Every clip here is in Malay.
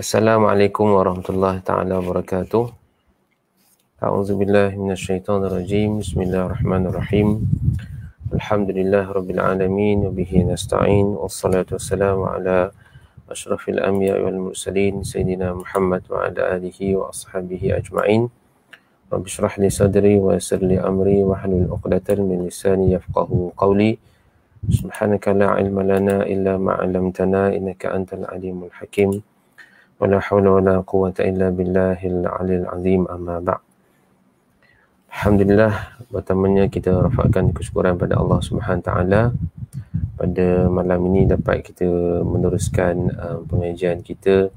السلام عليكم ورحمة الله تعالى وبركاته أعوذ بالله من الشيطان الرجيم بسم الله الرحمن الرحيم الحمد لله رب العالمين وبه نستعين والصلاة والسلام على أشرف الأنبياء والمرسلين سيدنا محمد وعلى آله وأصحابه أجمعين رب اشرح لي صدري ويسر لي أمري واحلل عقدة من لساني يفقه قولي سبحانك لا علم لنا إلا ما علمتنا إنك أنت العليم الحكيم ولا حول ولا قوة إلا بالله العلي العظيم أما بعد الحمد لله pertamanya kita rafakkan kesyukuran pada Allah Subhanahu taala pada malam ini dapat kita meneruskan uh, pengajian kita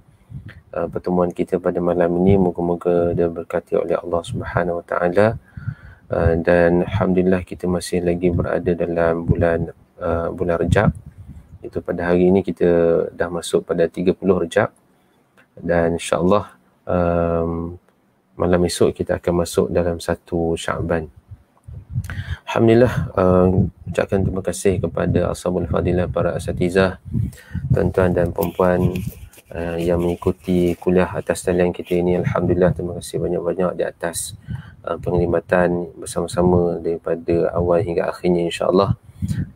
uh, pertemuan kita pada malam ini moga-moga berkati oleh Allah Subhanahu taala Uh, dan alhamdulillah kita masih lagi berada dalam bulan uh, bulan Rejab. Itu pada hari ini kita dah masuk pada 30 Rejab dan insyaallah um, malam esok kita akan masuk dalam satu Syaban. Alhamdulillah uh, ucapkan terima kasih kepada Ashabul Fadilah para asatizah tuan-tuan dan puan uh, yang mengikuti kuliah atas talian kita ini alhamdulillah terima kasih banyak-banyak di atas uh, penglibatan bersama-sama daripada awal hingga akhirnya insyaallah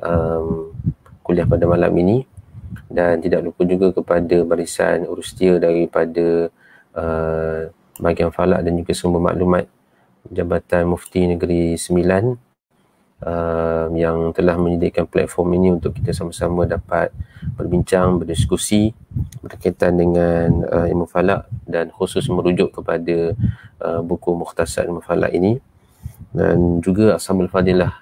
um, kuliah pada malam ini dan tidak lupa juga kepada barisan urus dia daripada uh, bahagian falak dan juga semua maklumat Jabatan Mufti Negeri Sembilan uh, yang telah menyediakan platform ini untuk kita sama-sama dapat berbincang, berdiskusi berkaitan dengan uh, ilmu falak dan khusus merujuk kepada uh, buku Mukhtasar Ilmu Falak ini dan juga Ashabul Fadilah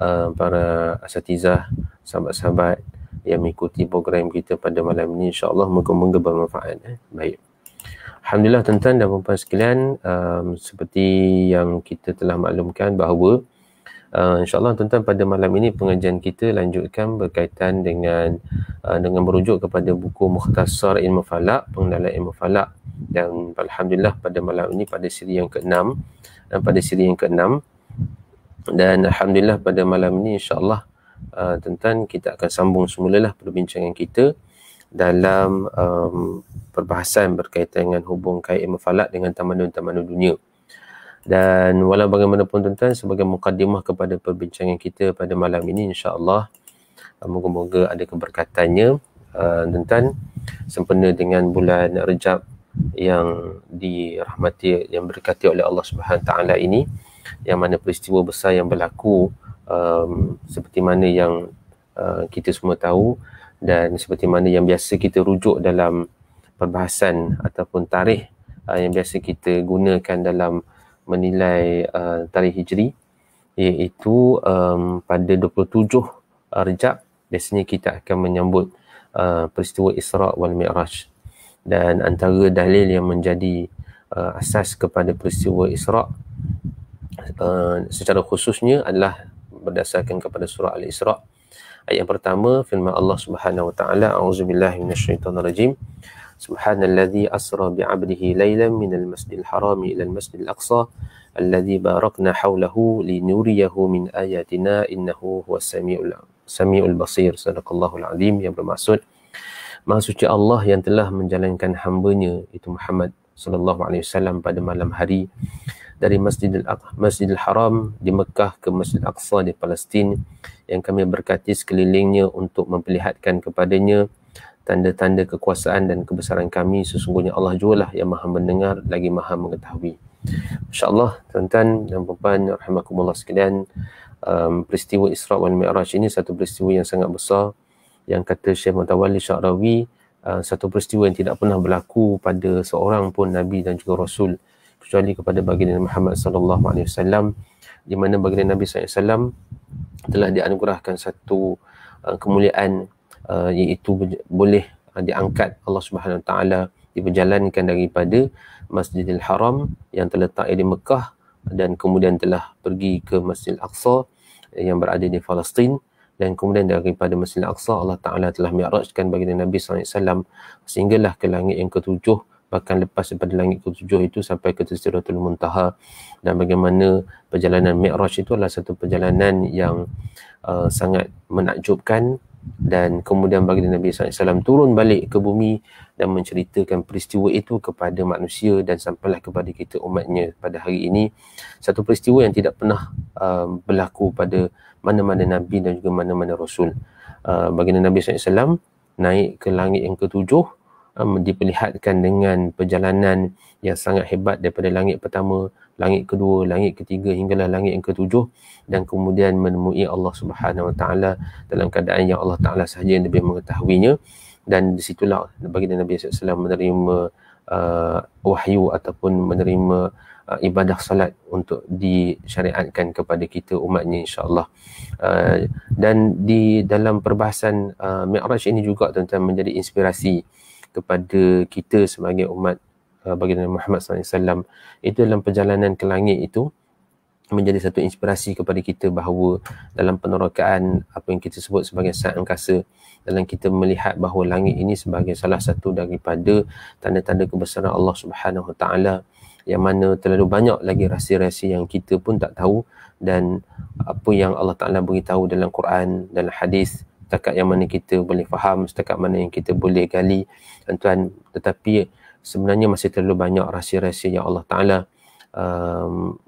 uh, para asatizah, sahabat-sahabat yang mengikuti program kita pada malam ini insyaallah moga-moga bermanfaat eh. baik alhamdulillah tuan-tuan dan puan sekalian um, seperti yang kita telah maklumkan bahawa uh, insyaallah tuan-tuan pada malam ini pengajian kita lanjutkan berkaitan dengan uh, dengan merujuk kepada buku Mukhtasar Ilmu Falak pengenalan ilmu falak dan alhamdulillah pada malam ini pada siri yang ke-6 dan uh, pada siri yang ke-6 dan alhamdulillah pada malam ini insyaallah uh, ah, tentang kita akan sambung semula lah perbincangan kita dalam um, perbahasan berkaitan dengan hubung kait ilmu falak dengan tamadun-tamadun dunia. Dan walau bagaimanapun tuan-tuan sebagai mukadimah kepada perbincangan kita pada malam ini insyaallah allah moga-moga ada keberkatannya uh, tuan-tuan sempena dengan bulan Rejab yang dirahmati yang berkati oleh Allah Subhanahu taala ini yang mana peristiwa besar yang berlaku um, seperti mana yang uh, kita semua tahu dan seperti mana yang biasa kita rujuk dalam perbahasan ataupun tarikh uh, yang biasa kita gunakan dalam menilai uh, tarikh hijri iaitu um, pada 27 Rejab biasanya kita akan menyambut uh, peristiwa Isra' wal Mi'raj dan antara dalil yang menjadi uh, asas kepada peristiwa Isra' uh, secara khususnya adalah berdasarkan kepada surah Al-Isra ayat yang pertama firman Allah Subhanahu wa taala auzubillahi minasyaitonirrajim subhanalladzi asra bi 'abdihi lailan minal masjidil haram ila al masjidil aqsa alladzi barakna hawlahu linuriyahu min ayatina innahu huwas samiul samiul basir sadaqallahul azim yang bermaksud Maha suci Allah yang telah menjalankan hambanya itu Muhammad sallallahu alaihi wasallam pada malam hari dari Masjidil, Masjidil Haram di Mekah ke Masjid Al Aqsa di Palestin yang kami berkati sekelilingnya untuk memperlihatkan kepadanya tanda-tanda kekuasaan dan kebesaran kami sesungguhnya Allah jua lah yang maha mendengar lagi maha mengetahui InsyaAllah tuan-tuan dan puan-puan rahmatullah sekalian um, peristiwa Isra' wal Mi'raj ini satu peristiwa yang sangat besar yang kata Syekh Mutawalli Syarawi uh, satu peristiwa yang tidak pernah berlaku pada seorang pun Nabi dan juga Rasul kecuali kepada baginda Muhammad sallallahu alaihi wasallam di mana baginda Nabi sallallahu alaihi wasallam telah dianugerahkan satu uh, kemuliaan uh, iaitu boleh uh, diangkat Allah Subhanahu taala diperjalankan daripada Masjidil Haram yang terletak di Mekah dan kemudian telah pergi ke Masjidil Aqsa eh, yang berada di Palestin dan kemudian daripada Masjidil Aqsa Allah Taala telah mi'rajkan baginda Nabi sallallahu alaihi wasallam sehinggalah ke langit yang ketujuh bahkan lepas daripada langit ketujuh itu sampai ke Tersiratul Muntaha dan bagaimana perjalanan Mi'raj itu adalah satu perjalanan yang uh, sangat menakjubkan dan kemudian bagi Nabi SAW turun balik ke bumi dan menceritakan peristiwa itu kepada manusia dan sampailah kepada kita umatnya pada hari ini satu peristiwa yang tidak pernah uh, berlaku pada mana-mana Nabi dan juga mana-mana Rasul uh, bagi Nabi SAW naik ke langit yang ketujuh um, diperlihatkan dengan perjalanan yang sangat hebat daripada langit pertama, langit kedua, langit ketiga hinggalah langit yang ketujuh dan kemudian menemui Allah Subhanahu Wa Taala dalam keadaan yang Allah Taala sahaja yang lebih mengetahuinya dan di situlah baginda Nabi SAW menerima uh, wahyu ataupun menerima uh, ibadah salat untuk disyariatkan kepada kita umatnya insyaAllah uh, dan di dalam perbahasan uh, Mi'raj ini juga tuan-tuan menjadi inspirasi uh, kepada kita sebagai umat uh, bagi Nabi Muhammad SAW itu dalam perjalanan ke langit itu menjadi satu inspirasi kepada kita bahawa dalam penerokaan apa yang kita sebut sebagai saat angkasa dalam kita melihat bahawa langit ini sebagai salah satu daripada tanda-tanda kebesaran Allah Subhanahu taala yang mana terlalu banyak lagi rahsia-rahsia yang kita pun tak tahu dan apa yang Allah Taala beritahu dalam Quran dan hadis setakat yang mana kita boleh faham, setakat mana yang kita boleh gali tuan-tuan tetapi sebenarnya masih terlalu banyak rahsia-rahsia yang Allah Ta'ala um,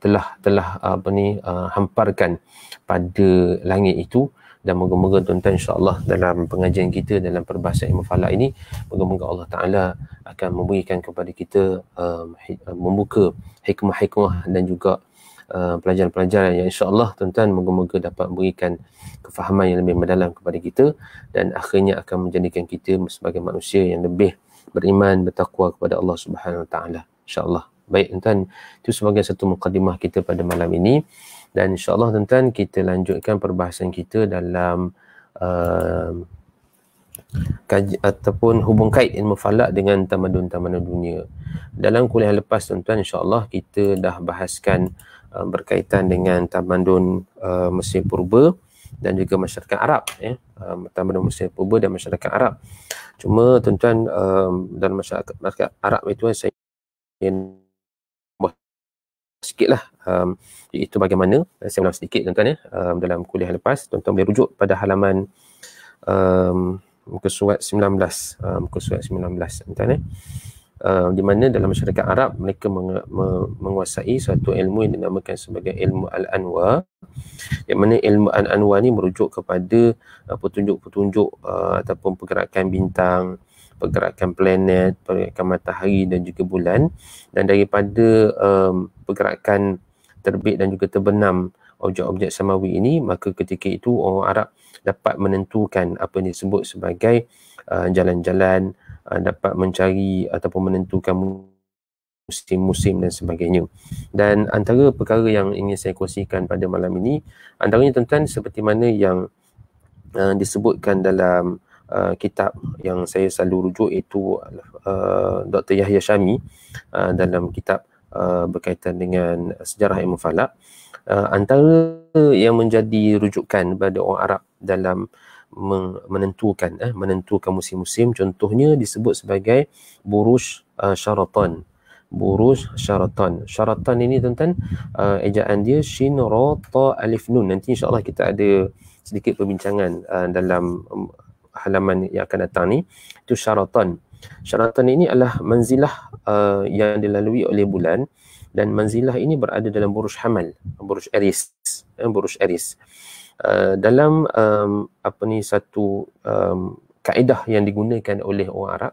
telah telah apa ni uh, hamparkan pada langit itu dan moga-moga tuan-tuan insya-Allah dalam pengajian kita dalam perbahasan ilmu falak ini moga-moga Allah Taala akan memberikan kepada kita um, hi- uh, membuka hikmah-hikmah dan juga uh, pelajaran-pelajaran yang insya-Allah tuan-tuan moga-moga dapat berikan kefahaman yang lebih mendalam kepada kita dan akhirnya akan menjadikan kita sebagai manusia yang lebih beriman bertakwa kepada Allah Subhanahu Wa Taala insyaallah baik tuan itu sebagai satu mukadimah kita pada malam ini dan insyaallah tuan kita lanjutkan perbahasan kita dalam uh, kaj- ataupun hubung kait ilmu falak dengan tamadun-tamadun dunia dalam kuliah lepas tuan insyaallah kita dah bahaskan uh, berkaitan dengan tamadun uh, Mesir purba dan juga masyarakat Arab ya um, tambahan Mesir purba dan masyarakat Arab cuma tuan-tuan um, dan masyarakat, masyarakat Arab itu saya ingin sikitlah um, iaitu bagaimana saya ulang sedikit tuan-tuan ya um, dalam kuliah lepas tuan-tuan boleh rujuk pada halaman um, muka surat 19 um, muka surat 19 tuan-tuan ya Uh, di mana dalam masyarakat Arab mereka menge- me- menguasai satu ilmu yang dinamakan sebagai ilmu al-anwa yang mana ilmu al-anwa ni merujuk kepada uh, petunjuk-petunjuk uh, ataupun pergerakan bintang pergerakan planet, pergerakan matahari dan juga bulan dan daripada um, pergerakan terbit dan juga terbenam objek-objek samawi ini maka ketika itu orang Arab dapat menentukan apa yang disebut sebagai uh, jalan-jalan uh, dapat mencari ataupun menentukan musim-musim dan sebagainya. Dan antara perkara yang ingin saya kongsikan pada malam ini antaranya tuan-tuan seperti mana yang uh, disebutkan dalam Uh, kitab yang saya selalu rujuk iaitu uh, Dr. Yahya Syami uh, dalam kitab uh, berkaitan dengan sejarah Imam falak uh, antara yang menjadi rujukan pada orang Arab dalam menentukan eh, menentukan musim-musim contohnya disebut sebagai burush eh, uh, syaratan burush syaratan syaratan ini tuan-tuan uh, ejaan dia shin ra ta alif nun nanti insyaallah kita ada sedikit perbincangan uh, dalam um, halaman yang akan datang ni itu syaratan syaratan ini adalah manzilah uh, yang dilalui oleh bulan dan manzilah ini berada dalam burush hamal burush eris eh, burush eris Eh, dalam um, apa ni satu um, kaedah yang digunakan oleh orang Arab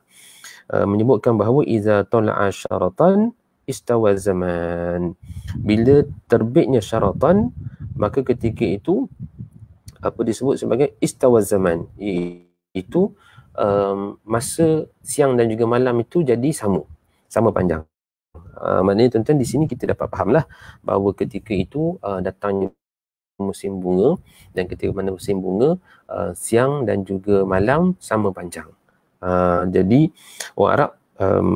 uh, menyebutkan bahawa iza tala'a syaratan istawa zaman bila terbitnya syaratan maka ketika itu apa disebut sebagai istawa zaman iaitu um, masa siang dan juga malam itu jadi sama sama panjang uh, maknanya tuan-tuan di sini kita dapat fahamlah bahawa ketika itu uh, datangnya musim bunga dan ketika mana musim bunga uh, siang dan juga malam sama panjang. Uh, jadi orang Arab um,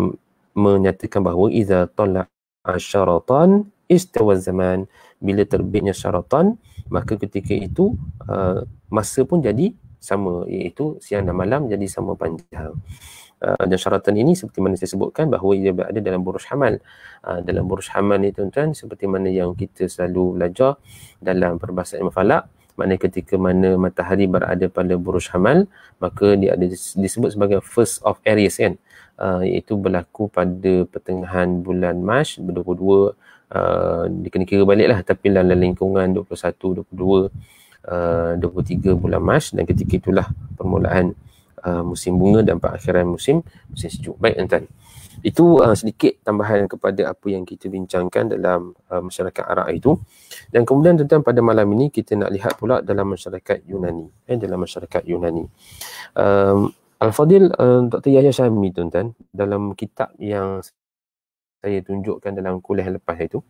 menyatakan bahawa iza tolak syaratan istawa zaman bila terbitnya syaratan maka ketika itu uh, masa pun jadi sama iaitu siang dan malam jadi sama panjang. Ah, dan syaratan ini seperti mana saya sebutkan bahawa ia berada dalam burus hamal. Uh, dalam burus hamal ni tuan-tuan seperti mana yang kita selalu belajar dalam perbahasan ilmu falak makna ketika mana matahari berada pada burus hamal maka dia ada disebut sebagai first of Aries kan uh, iaitu berlaku pada pertengahan bulan Mac dua uh, dikena kira balik lah tapi dalam lingkungan dua dua puluh puluh satu, dua, dua puluh tiga bulan Mac dan ketika itulah permulaan uh, musim bunga dan perakhiran musim musim sejuk. Baik tuan-tuan. Itu uh, sedikit tambahan kepada apa yang kita bincangkan dalam uh, masyarakat Arab itu. Dan kemudian tuan-tuan pada malam ini kita nak lihat pula dalam masyarakat Yunani. Eh, dalam masyarakat Yunani. Um, Al-Fadil uh, Dr. Yahya Syami tuan-tuan dalam kitab yang saya tunjukkan dalam kuliah lepas itu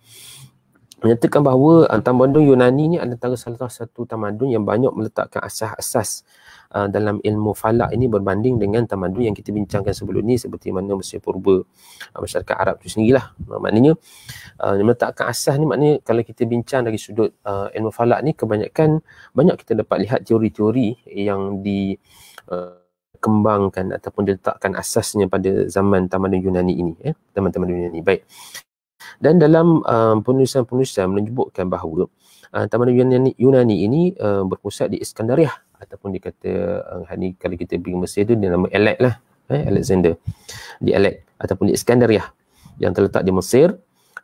menyatakan bahawa uh, tamadun Yunani ni adalah salah satu tamadun yang banyak meletakkan asas-asas Ah, dalam ilmu falak ini berbanding dengan tamadun yang kita bincangkan sebelum ini seperti mana Mesir Purba uh, masyarakat Arab itu lah ah, maknanya uh, meletakkan asas ni maknanya kalau kita bincang dari sudut uh, ilmu falak ni kebanyakan banyak kita dapat lihat teori-teori yang di uh, kembangkan ataupun diletakkan asasnya pada zaman tamadun Yunani ini teman-teman eh, tamadun Yunani baik dan dalam uh, penulisan-penulisan menyebutkan bahawa uh, tamadun Yunani, Yunani ini uh, berpusat di Iskandariah ataupun dia kata uh, ni kalau kita pergi Mesir tu dia nama Alec lah eh, Alexander di Alec ataupun di Iskandariah yang terletak di Mesir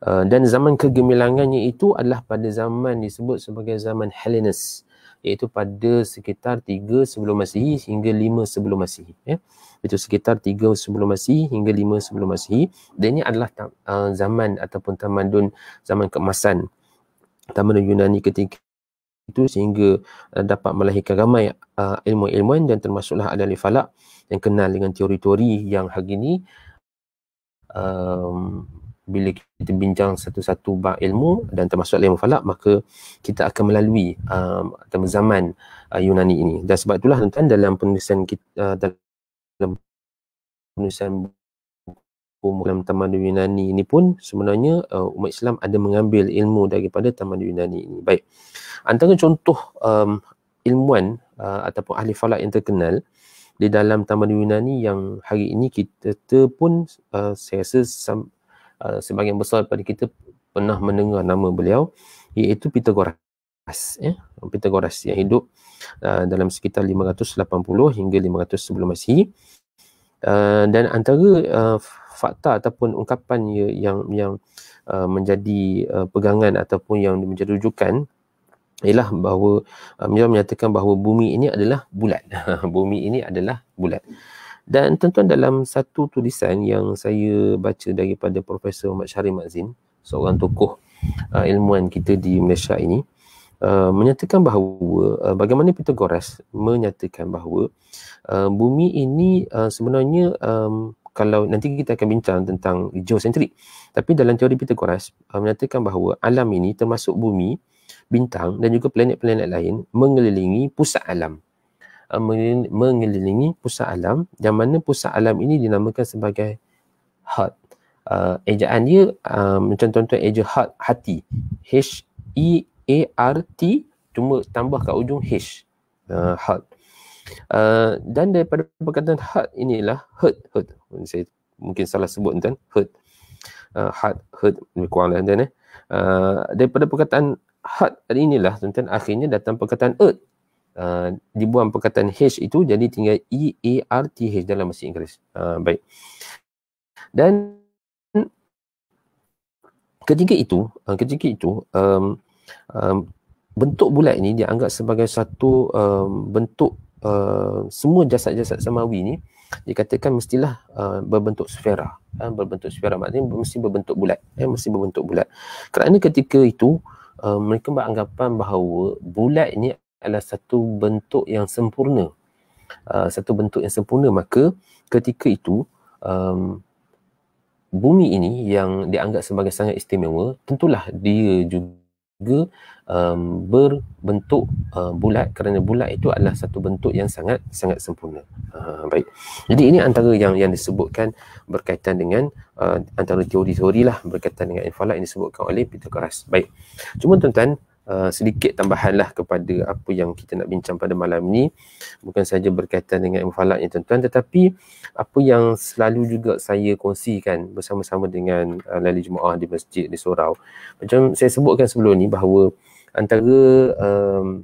uh, dan zaman kegemilangannya itu adalah pada zaman disebut sebagai zaman Hellenes iaitu pada sekitar 3 sebelum Masihi hingga 5 sebelum Masihi ya eh. itu sekitar 3 sebelum Masihi hingga 5 sebelum Masihi dan ini adalah uh, zaman ataupun tamadun zaman keemasan tamadun Yunani ketika itu sehingga uh, dapat melahirkan ramai uh, eh, ilmu-ilmuan dan termasuklah ada falak yang kenal dengan teori-teori yang hari ini um, bila kita bincang satu-satu bab ilmu dan termasuk ilmu falak maka kita akan melalui um, zaman uh, Yunani ini dan sebab itulah tuan dalam penulisan kita uh, dalam penulisan dalam tamadun Yunani ini pun sebenarnya uh, umat Islam ada mengambil ilmu daripada tamadun Yunani ini baik antara contoh um, ilmuan uh, ataupun ahli falak yang terkenal di dalam taman Yunani yang hari ini kita pun uh, saya rasa sam, uh, sebagian besar daripada kita pernah mendengar nama beliau iaitu Pythagoras ya Pythagoras yang hidup uh, dalam sekitar 580 hingga 500 sebelum Masihi Uh, dan antara uh, fakta ataupun ungkapan yang yang uh, menjadi uh, pegangan ataupun yang menjadi rujukan ialah bahawa beliau um, menyatakan bahawa bumi ini adalah bulat. bumi ini adalah bulat. Dan tuan dalam satu tulisan yang saya baca daripada Profesor Muhammad Syarif Mazin, seorang tokoh uh, ilmuan kita di Malaysia ini, uh, menyatakan bahawa uh, bagaimana Pythagoras menyatakan bahawa uh, bumi ini uh, sebenarnya um, kalau nanti kita akan bincang tentang geosentrik. Tapi dalam teori Pythagoras uh, menyatakan bahawa alam ini termasuk bumi bintang dan juga planet-planet lain mengelilingi pusat alam ah, mengelilingi pusat alam yang mana pusat alam ini dinamakan sebagai heart uh, ah, ejaan dia um, macam tuan-tuan eja heart hati H E A R T cuma tambah kat ujung H uh, heart uh, dan daripada perkataan heart inilah heart heart saya mungkin salah sebut tuan heart uh, heart heart lebih kurang lah tuan eh uh, daripada perkataan had inilah tuan-tuan akhirnya datang perkataan earth. Uh, dibuang perkataan H itu jadi tinggal E A R T H dalam bahasa Inggeris. Uh, baik. Dan ketika itu, uh, ketika itu um, um, bentuk bulat ini dianggap sebagai satu um, bentuk uh, semua jasad-jasad samawi ini dikatakan mestilah uh, berbentuk sfera. Uh, berbentuk sfera maknanya mesti berbentuk bulat. Eh, mesti berbentuk bulat. Kerana ketika itu uh, mereka beranggapan bahawa bulat ini adalah satu bentuk yang sempurna. Uh, satu bentuk yang sempurna maka ketika itu um, bumi ini yang dianggap sebagai sangat istimewa tentulah dia juga tiga um, berbentuk uh, bulat kerana bulat itu adalah satu bentuk yang sangat sangat sempurna. Uh, baik. Jadi ini antara yang yang disebutkan berkaitan dengan uh, antara teori-teori lah berkaitan dengan infalat yang disebutkan oleh Peter Karas. Baik. Cuma tuan-tuan, Uh, sedikit tambahanlah kepada apa yang kita nak bincang pada malam ni bukan saja berkaitan dengan ilmu falak ya tuan-tuan tetapi apa yang selalu juga saya kongsikan bersama-sama dengan uh, lalu jemaah di masjid di Sorau macam saya sebutkan sebelum ni bahawa antara um,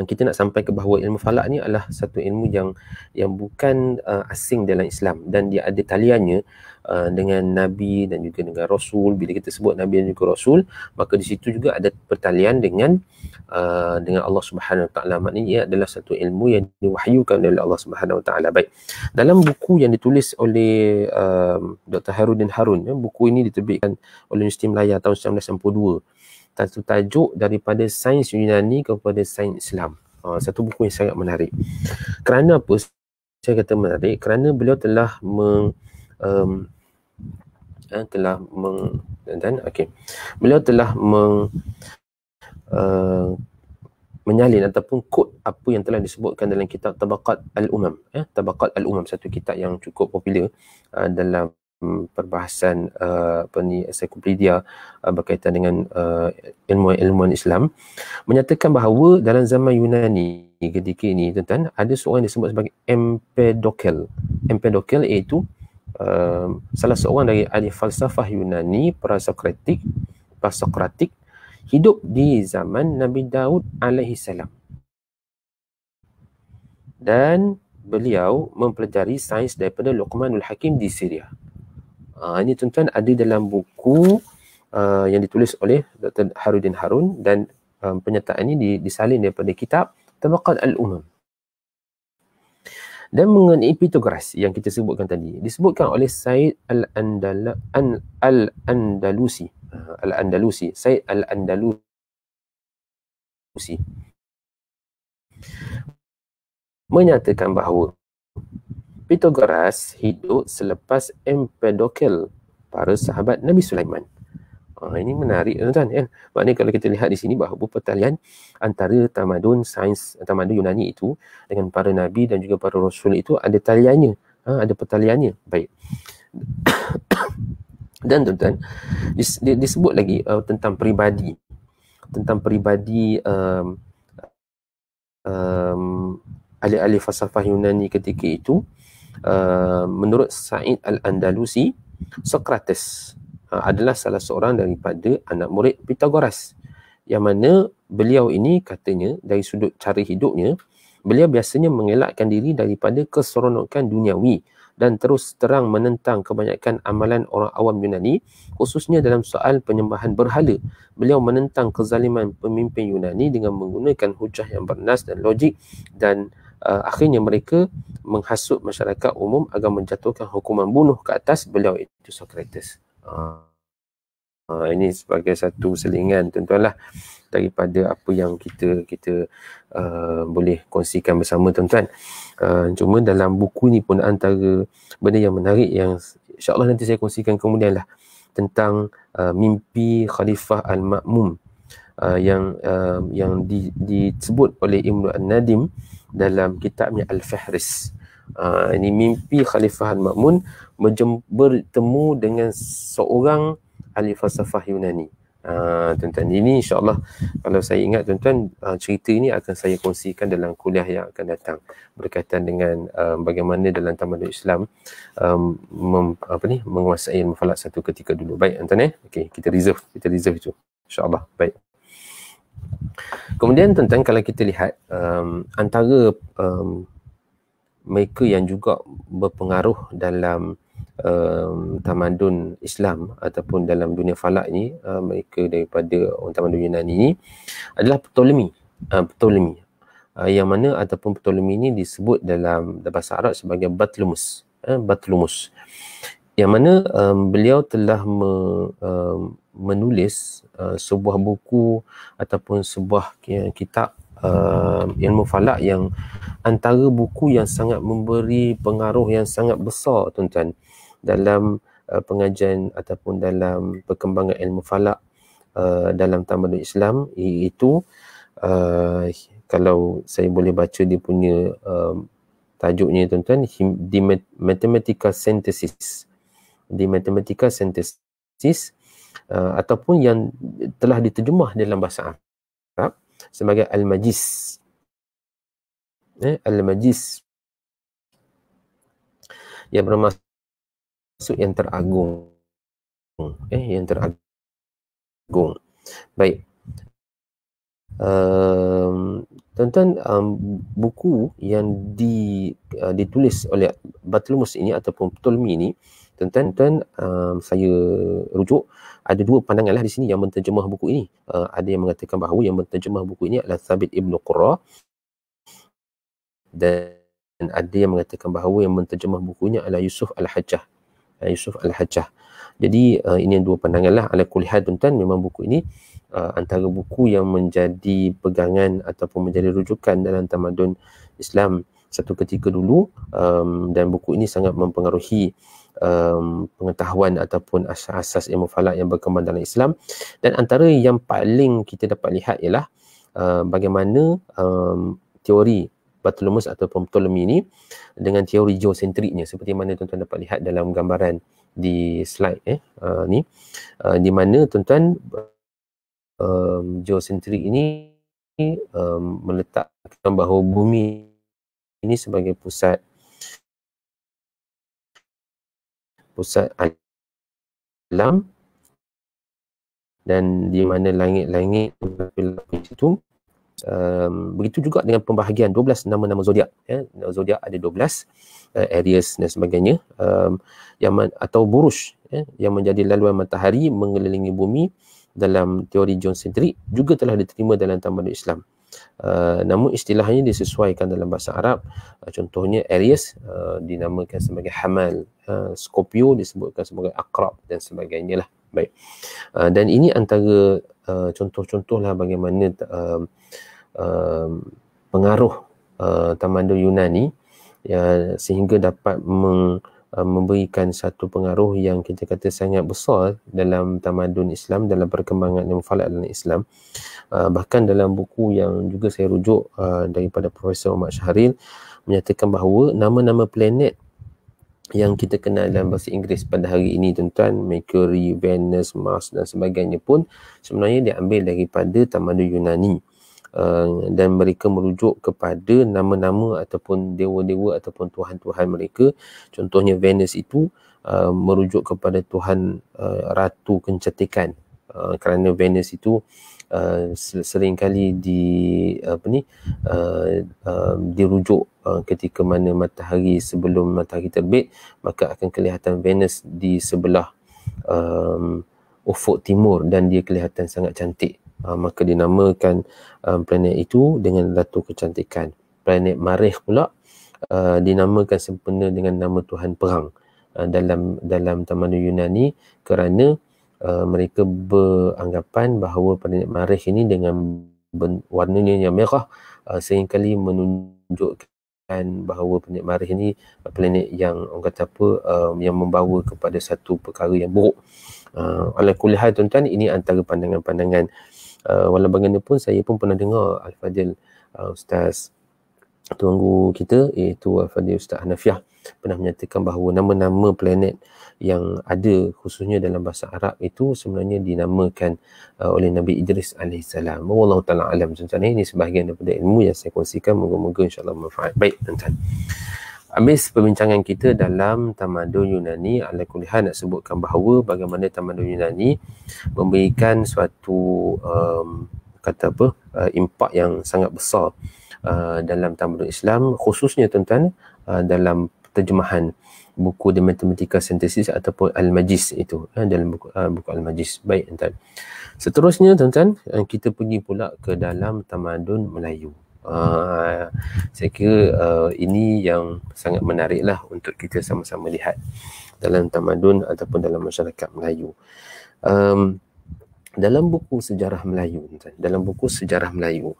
kita nak sampai ke bahawa ilmu falak ni adalah satu ilmu yang yang bukan uh, asing dalam Islam dan dia ada taliannya uh, dengan Nabi dan juga dengan Rasul. Bila kita sebut Nabi dan juga Rasul, maka di situ juga ada pertalian dengan uh, dengan Allah Subhanahu Wa Taala. Maknanya ia adalah satu ilmu yang diwahyukan oleh Allah Subhanahu Wa Taala. Baik. Dalam buku yang ditulis oleh uh, um, Dr. Harudin Harun, ya, buku ini diterbitkan oleh Universiti Melayu tahun 1992 satu tajuk daripada sains Yunani kepada sains Islam. Uh, satu buku yang sangat menarik. Kerana apa saya kata menarik? Kerana beliau telah meng, um, uh, telah meng dan, dan okey beliau telah meng uh, menyalin ataupun kod apa yang telah disebutkan dalam kitab Tabaqat Al-Umam ya eh? Tabaqat Al-Umam satu kitab yang cukup popular uh, dalam perbahasan uh, apa ni ensiklopedia uh, berkaitan dengan uh, ilmu-ilmu Islam menyatakan bahawa dalam zaman Yunani ketika ini tuan-tuan ada seorang yang disebut sebagai Empedokel Empedokel iaitu um, salah seorang dari ahli falsafah Yunani prasokratik prasokratik hidup di zaman Nabi Daud alaihi salam dan beliau mempelajari sains daripada Luqmanul Hakim di Syria. Uh, ini tuan-tuan ada dalam buku uh, yang ditulis oleh Dr. Harudin Harun dan um, penyataan ini disalin daripada kitab Tabaqat Al-Umam. Dan mengenai pitogras yang kita sebutkan tadi, disebutkan oleh Said Al-Andalusi. Ha, Al-Andalusi. Said Al-Andalusi. Menyatakan bahawa pitogras hidup selepas Empedokel para sahabat Nabi Sulaiman. Uh, ini menarik tuan-tuan. Eh? Maknanya kalau kita lihat di sini bahawa pertalian antara tamadun sains, tamadun Yunani itu dengan para nabi dan juga para rasul itu ada taliannya. Ha, ada pertaliannya. Baik. dan tuan-tuan, dis, disebut lagi uh, tentang peribadi. Tentang peribadi um, um, ahli-ahli falsafah Yunani ketika itu uh, menurut Said Al-Andalusi Socrates Ah, adalah salah seorang daripada anak murid Pythagoras yang mana beliau ini katanya dari sudut cara hidupnya beliau biasanya mengelakkan diri daripada keseronokan duniawi dan terus terang menentang kebanyakan amalan orang awam Yunani khususnya dalam soal penyembahan berhala beliau menentang kezaliman pemimpin Yunani dengan menggunakan hujah yang bernas dan logik dan uh, akhirnya mereka menghasut masyarakat umum agar menjatuhkan hukuman bunuh ke atas beliau itu Socrates Uh, uh, ini sebagai satu selingan tuan-tuanlah daripada apa yang kita kita uh, boleh kongsikan bersama tuan-tuan. Uh, cuma dalam buku ni pun antara benda yang menarik yang insya nanti saya kongsikan kemudianlah tentang uh, mimpi Khalifah Al-Ma'mum uh, yang uh, yang di, disebut oleh Ibnu An-Nadim dalam kitabnya al fahris Uh, ini mimpi Khalifah Al-Ma'mun menjem, bertemu dengan seorang ahli falsafah Yunani. Uh, tuan-tuan ini insyaAllah kalau saya ingat tuan-tuan uh, cerita ini akan saya kongsikan dalam kuliah yang akan datang berkaitan dengan uh, bagaimana dalam tamadun Islam um, mem, apa ni, menguasai ilmu falak satu ketika dulu baik tuan-tuan eh okay, kita reserve kita reserve itu insyaAllah baik kemudian tuan-tuan kalau kita lihat um, antara um, mereka yang juga berpengaruh dalam um, tamadun Islam ataupun dalam dunia falak ni uh, mereka daripada orang tamadun Yunani ni adalah Ptolemy. Uh, Ptolemy. Uh, yang mana ataupun Ptolemy ni disebut dalam bahasa Arab sebagai Batlumus. Eh, Batlumus. Yang mana um, beliau telah me, um, menulis uh, sebuah buku ataupun sebuah kitab uh, ilmu falak yang antara buku yang sangat memberi pengaruh yang sangat besar tuan-tuan dalam uh, pengajian ataupun dalam perkembangan ilmu falak uh, dalam tamadun Islam iaitu uh, kalau saya boleh baca dia punya um, tajuknya tuan-tuan di mathematical synthesis di mathematical synthesis uh, ataupun yang telah diterjemah dalam bahasa Arab sebagai al-majis. Eh, al-majis. Yang bermaksud yang teragung. Eh, yang teragung. Baik. Um, tuan-tuan, um, buku yang di, uh, ditulis oleh Batlumus ini ataupun Ptolemy ini tuan-tuan, tuan, um, saya rujuk ada dua pandangan lah di sini yang menterjemah buku ini. Uh, ada yang mengatakan bahawa yang menterjemah buku ini adalah Thabit Ibn Qurra dan ada yang mengatakan bahawa yang menterjemah bukunya adalah Yusuf Al-Hajjah. Uh, Yusuf Al-Hajjah. Jadi uh, ini yang dua pandangan lah. Ala kulihat tuan-tuan memang buku ini uh, antara buku yang menjadi pegangan ataupun menjadi rujukan dalam tamadun Islam satu ketika dulu um, dan buku ini sangat mempengaruhi um, pengetahuan ataupun asas-asas ilmu falak yang berkembang dalam Islam dan antara yang paling kita dapat lihat ialah uh, bagaimana um, teori Bartolomus atau Ptolemy ini dengan teori geosentriknya seperti mana tuan-tuan dapat lihat dalam gambaran di slide eh uh, ni uh, di mana tuan-tuan um, geosentrik ini um, meletakkan bahawa bumi ini sebagai pusat pusat alam dan di mana langit-langit itu um, begitu juga dengan pembahagian 12 nama-nama zodiak ya zodiak ada 12 uh, Aries dan sebagainya um, yang atau burush ya yang menjadi laluan matahari mengelilingi bumi dalam teori John Cedric juga telah diterima dalam tamadun Islam Uh, namun istilahnya disesuaikan dalam bahasa Arab uh, contohnya Aries uh, dinamakan sebagai Hamal uh, Scorpio disebutkan sebagai Akrab dan sebagainya lah baik uh, dan ini antara uh, contoh-contohlah bagaimana uh, uh, pengaruh uh, tamadun Yunani ya, sehingga dapat meng, Uh, memberikan satu pengaruh yang kita kata sangat besar dalam tamadun Islam dalam perkembangan yang falak dalam Islam uh, bahkan dalam buku yang juga saya rujuk uh, daripada Profesor Ahmad Syahril menyatakan bahawa nama-nama planet yang kita kenal dalam bahasa Inggeris pada hari ini tuan-tuan Mercury, Venus, Mars dan sebagainya pun sebenarnya diambil daripada tamadun Yunani Uh, dan mereka merujuk kepada nama-nama ataupun dewa-dewa ataupun tuhan-tuhan mereka contohnya Venus itu uh, merujuk kepada tuhan uh, ratu kencetikan uh, kerana Venus itu Uh, seringkali di apa ni uh, uh, dirujuk uh, ketika mana matahari sebelum matahari terbit maka akan kelihatan Venus di sebelah um, ufuk timur dan dia kelihatan sangat cantik uh, maka dinamakan um, planet itu dengan Datu Kecantikan. Planet Marikh pula uh, dinamakan sempena dengan nama Tuhan Perang uh, dalam dalam tamadun Yunani kerana uh, mereka beranggapan bahawa planet Marikh ini dengan warnanya yang merah uh, seringkali menunjukkan dan bahawa planet Marikh ini planet yang orang kata apa um, yang membawa kepada satu perkara yang buruk. Uh, ala kuliah tuan-tuan ini antara pandangan-pandangan Uh, walau bagaimanapun saya pun pernah dengar Al-Fadil uh, Ustaz Tunggu kita iaitu Al-Fadil Ustaz Hanafiah pernah menyatakan bahawa nama-nama planet yang ada khususnya dalam bahasa Arab itu sebenarnya dinamakan uh, oleh Nabi Idris AS. Wallahu ta'ala alam. Sebenarnya ini sebahagian daripada ilmu yang saya kongsikan. Moga-moga insyaAllah bermanfaat. Baik, tuan-tuan. Habis perbincangan kita dalam tamadun Yunani ala kuliah nak sebutkan bahawa bagaimana tamadun Yunani memberikan suatu um, kata apa uh, impak yang sangat besar uh, dalam tamadun Islam khususnya tuan-tuan uh, dalam terjemahan buku The Mathematical Synthesis ataupun Al-Majis itu uh, dalam buku, uh, buku Al-Majis baik tuan-tuan seterusnya tuan-tuan uh, kita pergi pula ke dalam tamadun Melayu Ah, saya kira uh, ini yang sangat menariklah untuk kita sama-sama lihat dalam tamadun ataupun dalam masyarakat Melayu. Um, dalam buku sejarah Melayu, dalam buku sejarah Melayu,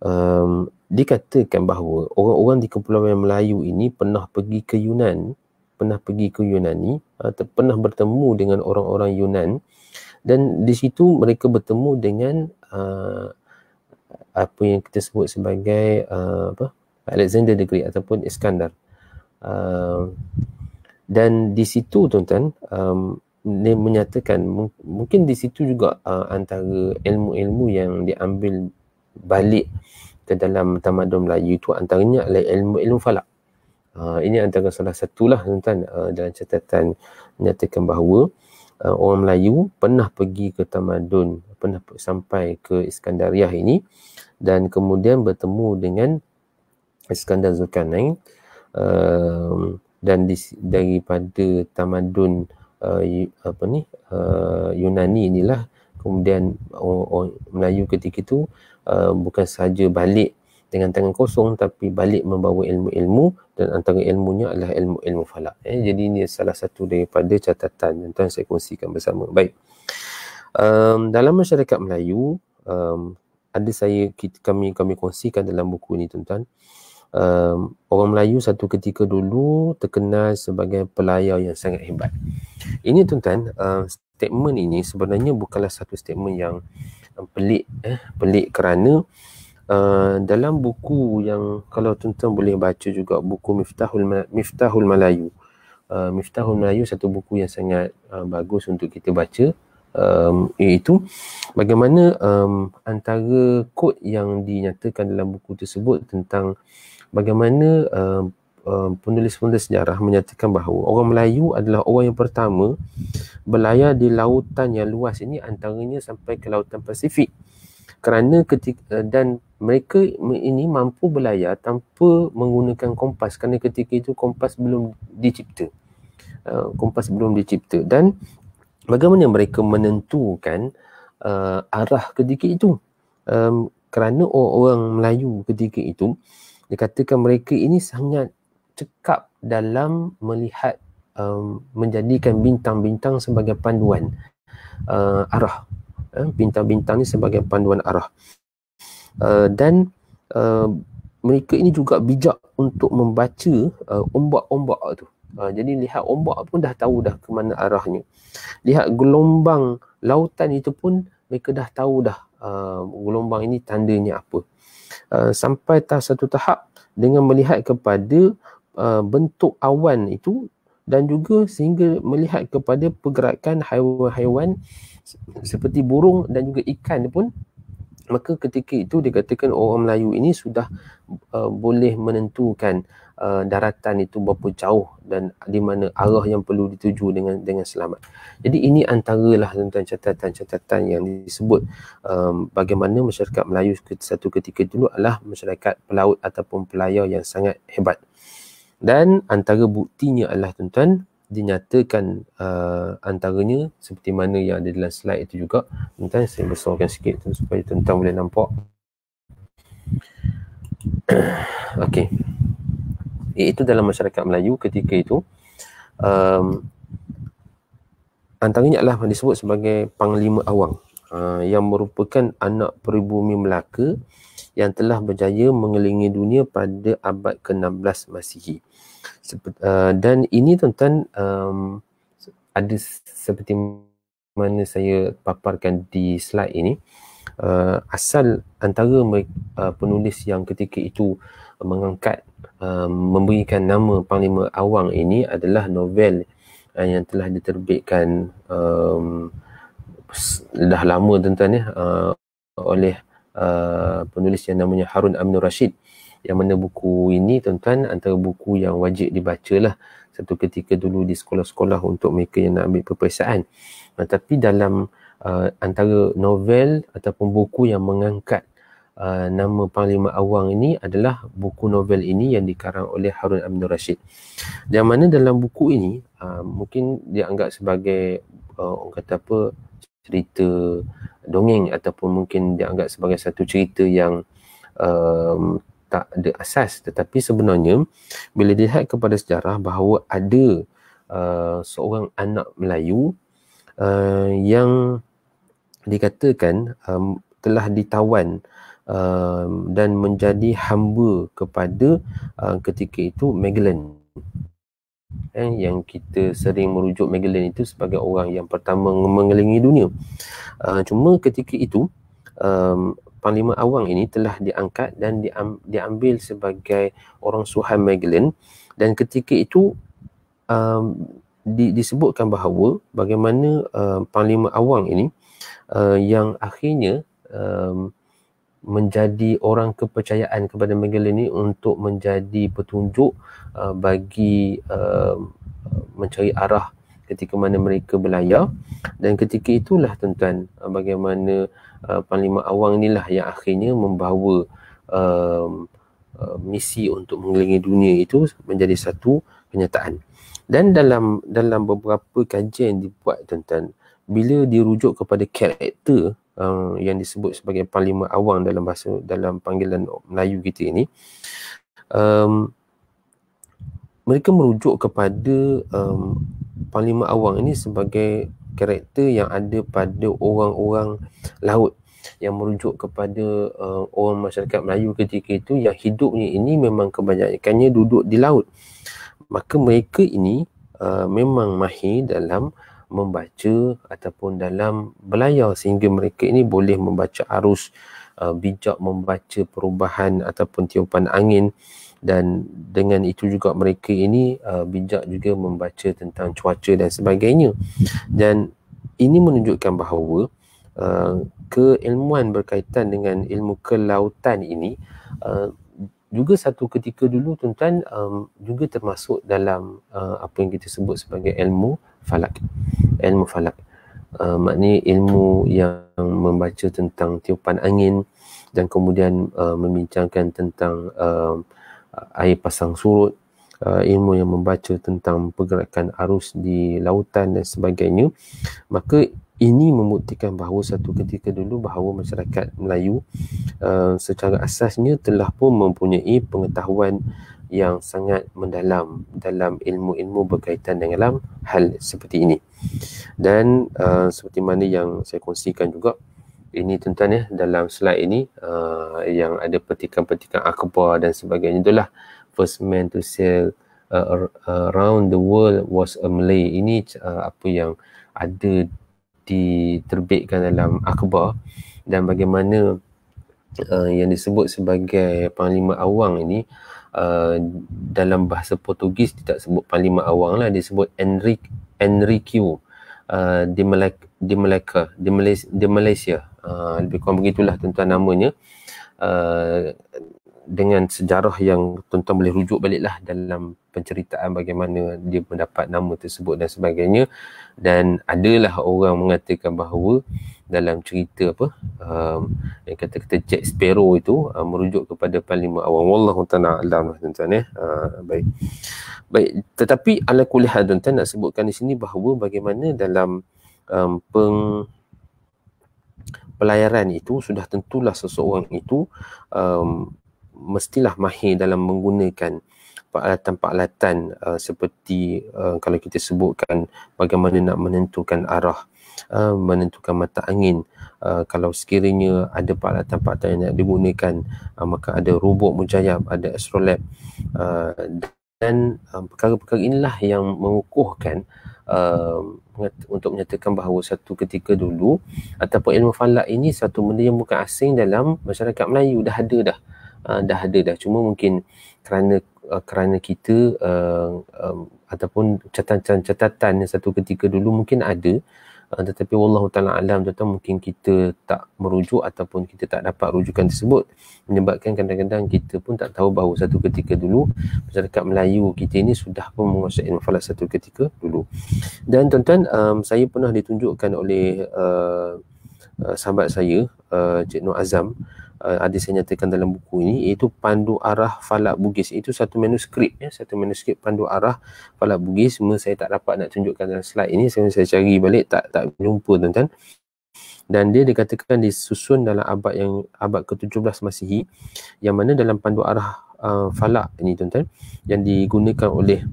um, dikatakan bahawa orang-orang di Kepulauan Melayu ini pernah pergi ke Yunan, pernah pergi ke Yunani, atau pernah bertemu dengan orang-orang Yunan dan di situ mereka bertemu dengan uh, apa yang kita sebut sebagai uh, apa Alexander the Great ataupun Iskandar. Uh, dan di situ tuan-tuan um, dia menyatakan mungkin di situ juga uh, antara ilmu-ilmu yang diambil balik ke dalam tamadun Melayu itu antaranya adalah ilmu-ilmu falak. Uh, ini antara salah satulah tuan-tuan uh, dalam catatan menyatakan bahawa uh, orang Melayu pernah pergi ke tamadun, pernah sampai ke Iskandariah ini dan kemudian bertemu dengan Iskandar Zulkarnain uh, dan dis, daripada tamadun uh, apa ni uh, Yunani inilah kemudian orang, orang Melayu ketika itu uh, bukan sahaja balik dengan tangan kosong tapi balik membawa ilmu-ilmu dan antara ilmunya adalah ilmu-ilmu falak. Eh, jadi ini salah satu daripada catatan yang tuan saya kongsikan bersama. Baik. Um, dalam masyarakat Melayu, um, ada saya kita, kami kami kongsikan dalam buku ini tuan-tuan. Um, orang Melayu satu ketika dulu terkenal sebagai pelayar yang sangat hebat. Ini tuan-tuan, uh, statement ini sebenarnya bukanlah satu statement yang um, pelik eh pelik kerana Uh, dalam buku yang kalau tuan-tuan boleh baca juga buku Miftahul Miftahul Melayu. Uh, Miftahul Melayu satu buku yang sangat uh, bagus untuk kita baca um, iaitu bagaimana um, antara kod yang dinyatakan dalam buku tersebut tentang bagaimana um, um, penulis-penulis sejarah menyatakan bahawa orang Melayu adalah orang yang pertama berlayar di lautan yang luas ini antaranya sampai ke lautan Pasifik kerana ketika eh, dan mereka ini mampu berlayar tanpa menggunakan kompas kerana ketika itu kompas belum dicipta uh, kompas belum dicipta dan bagaimana mereka menentukan uh, arah ketika itu um, kerana orang-orang Melayu ketika itu dikatakan mereka ini sangat cekap dalam melihat um, menjadikan bintang-bintang sebagai panduan uh, arah eh, bintang-bintang ini sebagai panduan arah uh, dan uh, mereka ini juga bijak untuk membaca uh, ombak-ombak tu Ha, jadi lihat ombak pun dah tahu dah ke mana arahnya. Lihat gelombang lautan itu pun mereka dah tahu dah uh, gelombang ini tandanya apa. Uh, sampai tahap satu tahap dengan melihat kepada uh, bentuk awan itu dan juga sehingga melihat kepada pergerakan haiwan-haiwan seperti burung dan juga ikan pun maka ketika itu dikatakan orang Melayu ini sudah uh, boleh menentukan uh, daratan itu berapa jauh dan di mana arah yang perlu dituju dengan dengan selamat. Jadi ini antaralah tentang catatan-catatan yang disebut um, bagaimana masyarakat Melayu satu ketika dulu adalah masyarakat pelaut ataupun pelayar yang sangat hebat. Dan antara buktinya adalah tuan-tuan dinyatakan uh, antaranya seperti mana yang ada dalam slide itu juga. Tuan-tuan saya besarkan sikit tuan, supaya tuan-tuan boleh nampak. okay iaitu dalam masyarakat Melayu ketika itu um, antaranya adalah disebut sebagai Panglima Awang uh, yang merupakan anak peribumi Melaka yang telah berjaya mengelilingi dunia pada abad ke-16 Masihi Sep- uh, dan ini tuan-tuan um, ada seperti mana saya paparkan di slide ini uh, asal antara uh, penulis yang ketika itu mengangkat uh, memberikan nama Panglima Awang ini adalah novel uh, yang telah diterbitkan um, dah lama tentunya eh, uh, oleh uh, penulis yang namanya Harun Amin Rashid yang mana buku ini tuan-tuan antara buku yang wajib dibaca lah satu ketika dulu di sekolah-sekolah untuk mereka yang nak ambil peperiksaan uh, tapi dalam uh, antara novel ataupun buku yang mengangkat Uh, nama panglima awang ini adalah buku novel ini yang dikarang oleh Harun Abdul Rashid. Yang mana dalam buku ini uh, mungkin dianggap sebagai uh, orang kata apa cerita dongeng ataupun mungkin dianggap sebagai satu cerita yang um, tak ada asas tetapi sebenarnya bila dilihat kepada sejarah bahawa ada uh, seorang anak Melayu uh, yang dikatakan um, telah ditawan Um, dan menjadi hamba kepada uh, ketika itu Magellan eh, yang kita sering merujuk Magellan itu sebagai orang yang pertama mengelilingi dunia uh, cuma ketika itu um, Panglima Awang ini telah diangkat dan diam, diambil sebagai orang suhan Magellan dan ketika itu um, di, disebutkan bahawa bagaimana uh, Panglima Awang ini uh, yang akhirnya um, menjadi orang kepercayaan kepada Mengele ini untuk menjadi petunjuk uh, bagi uh, mencari arah ketika mana mereka berlayar dan ketika itulah tuan-tuan uh, bagaimana uh, Panglima Awang inilah yang akhirnya membawa uh, uh, misi untuk mengelilingi dunia itu menjadi satu kenyataan dan dalam dalam beberapa kajian dibuat tuan-tuan bila dirujuk kepada karakter um, yang disebut sebagai panglima awang dalam bahasa dalam panggilan Melayu kita ini um, mereka merujuk kepada um, panglima awang ini sebagai karakter yang ada pada orang-orang laut yang merujuk kepada uh, orang masyarakat Melayu ketika itu yang hidupnya ini memang kebanyakannya duduk di laut maka mereka ini uh, memang mahir dalam membaca ataupun dalam belayar sehingga mereka ini boleh membaca arus uh, bijak membaca perubahan ataupun tiupan angin dan dengan itu juga mereka ini uh, bijak juga membaca tentang cuaca dan sebagainya dan ini menunjukkan bahawa uh, keilmuan berkaitan dengan ilmu kelautan ini uh, juga satu ketika dulu tuan-tuan um, juga termasuk dalam uh, apa yang kita sebut sebagai ilmu falak ilmu falak uh, maknanya ilmu yang membaca tentang tiupan angin dan kemudian uh, membincangkan tentang uh, air pasang surut uh, ilmu yang membaca tentang pergerakan arus di lautan dan sebagainya maka ini membuktikan bahawa satu ketika dulu bahawa masyarakat Melayu uh, secara asasnya telah pun mempunyai pengetahuan yang sangat mendalam dalam ilmu-ilmu berkaitan dengan dalam hal seperti ini. Dan uh, seperti mana yang saya kongsikan juga, ini tentang ya dalam slide ini uh, yang ada petikan-petikan akhbar dan sebagainya itulah first man to sail uh, uh, around the world was a Malay. Ini uh, apa yang ada diterbitkan dalam akhbar dan bagaimana uh, yang disebut sebagai panglima awang ini Uh, dalam bahasa Portugis dia tak sebut panglima awang lah dia sebut Enrique Enrique uh, di Malak di Malaka di, Malays, di Malaysia uh, lebih kurang begitulah tentang namanya uh, dengan sejarah yang tuan-tuan boleh rujuk baliklah dalam penceritaan bagaimana dia mendapat nama tersebut dan sebagainya dan adalah orang mengatakan bahawa dalam cerita apa um, yang kata kata Jack Sparrow itu uh, merujuk kepada panglima awang wallahu taala alam lah tuan-tuan ya uh, baik baik tetapi ala kuliah tuan-tuan nak sebutkan di sini bahawa bagaimana dalam um, peng pelayaran itu sudah tentulah seseorang itu um, mestilah mahir dalam menggunakan peralatan-peralatan uh, seperti uh, kalau kita sebutkan bagaimana nak menentukan arah Uh, menentukan mata angin uh, kalau sekiranya ada peralatan-peralatan yang nak digunakan uh, maka ada rubuk mujayab ada astrolab uh, dan um, perkara-perkara inilah yang mengukuhkan uh, untuk menyatakan bahawa satu ketika dulu ataupun ilmu falak ini satu benda yang bukan asing dalam masyarakat Melayu dah ada dah uh, dah ada dah cuma mungkin kerana uh, kerana kita uh, um, ataupun catatan-catatan yang satu ketika dulu mungkin ada Ah, tetapi Allah taala alam tuan mungkin kita tak merujuk ataupun kita tak dapat rujukan tersebut menyebabkan kadang-kadang kita pun tak tahu bahawa satu ketika dulu masyarakat Melayu kita ini sudah pun menguasai ilmu satu ketika dulu dan tuan-tuan um, saya pernah ditunjukkan oleh uh, uh, sahabat saya uh, Cik Nur Azam uh, ada saya nyatakan dalam buku ini iaitu Pandu Arah Falak Bugis. Itu satu manuskrip ya, satu manuskrip Pandu Arah Falak Bugis. Semua saya tak dapat nak tunjukkan dalam slide ini. Saya saya cari balik tak tak jumpa tuan-tuan. Dan dia dikatakan disusun dalam abad yang abad ke-17 Masihi yang mana dalam Pandu Arah uh, Falak ini tuan-tuan yang digunakan oleh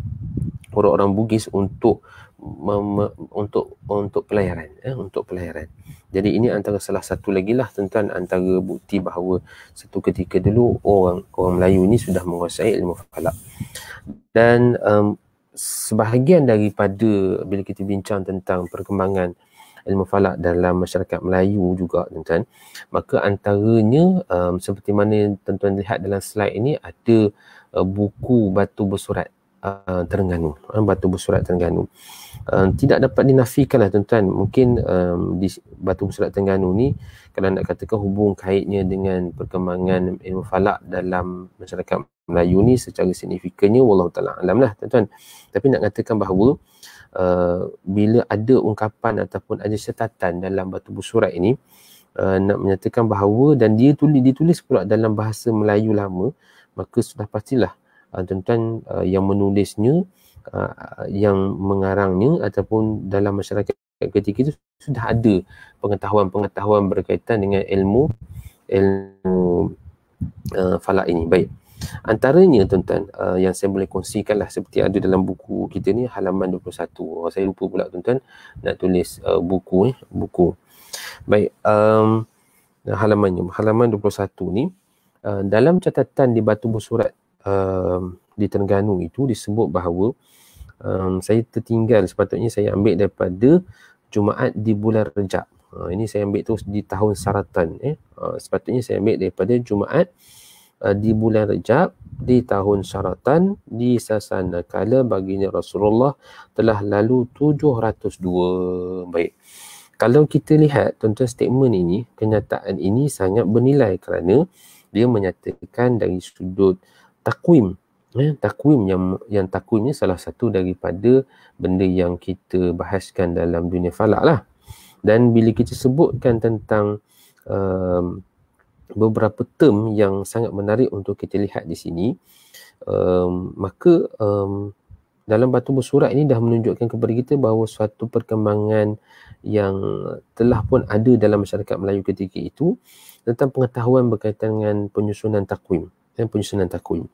orang-orang Bugis untuk mem, untuk untuk pelayaran eh, untuk pelayaran jadi ini antara salah satu lagi lah tuan antara bukti bahawa satu ketika dulu orang orang Melayu ini sudah menguasai ilmu falak dan um, sebahagian daripada bila kita bincang tentang perkembangan ilmu falak dalam masyarakat Melayu juga tuan-tuan maka antaranya um, seperti mana tuan-tuan lihat dalam slide ini ada uh, buku batu bersurat uh, Terengganu, uh, Batu Bersurat Terengganu. Uh, tidak dapat dinafikan lah tuan-tuan, mungkin um, di Batu Bersurat Terengganu ni kalau nak katakan hubung kaitnya dengan perkembangan ilmu falak dalam masyarakat Melayu ni secara signifikannya wallahu taala alam lah tuan-tuan. Tapi nak katakan bahawa uh, bila ada ungkapan ataupun ada catatan dalam Batu Bersurat ini uh, nak menyatakan bahawa dan dia tulis ditulis pula dalam bahasa Melayu lama maka sudah pastilah uh, ah, tentang uh, ah, yang menulisnya uh, yang mengarangnya ataupun dalam masyarakat ketika itu sudah ada pengetahuan-pengetahuan berkaitan dengan ilmu ilmu uh, falak ini baik Antaranya tuan-tuan uh, yang saya boleh kongsikan lah seperti ada dalam buku kita ni halaman 21 oh, Saya lupa pula tuan-tuan nak tulis uh, buku eh, buku Baik, um, halamannya, halaman 21 ni uh, Dalam catatan di Batu Bersurat um, di Terengganu itu disebut bahawa um, saya tertinggal sepatutnya saya ambil daripada Jumaat di bulan Rejab. Uh, ini saya ambil terus di tahun Saratan. Eh. Uh, sepatutnya saya ambil daripada Jumaat uh, di bulan Rejab di tahun Saratan di Sasana Kala baginya Rasulullah telah lalu 702. Baik. Kalau kita lihat tuan-tuan statement ini, kenyataan ini sangat bernilai kerana dia menyatakan dari sudut uh, takwim eh, takwim yang yang takwim takwimnya salah satu daripada benda yang kita bahaskan dalam dunia falak lah dan bila kita sebutkan tentang um, beberapa term yang sangat menarik untuk kita lihat di sini um, maka um, dalam batu bersurat ini dah menunjukkan kepada kita bahawa suatu perkembangan yang telah pun ada dalam masyarakat Melayu ketika itu tentang pengetahuan berkaitan dengan penyusunan takwim dan penyusunan takwim.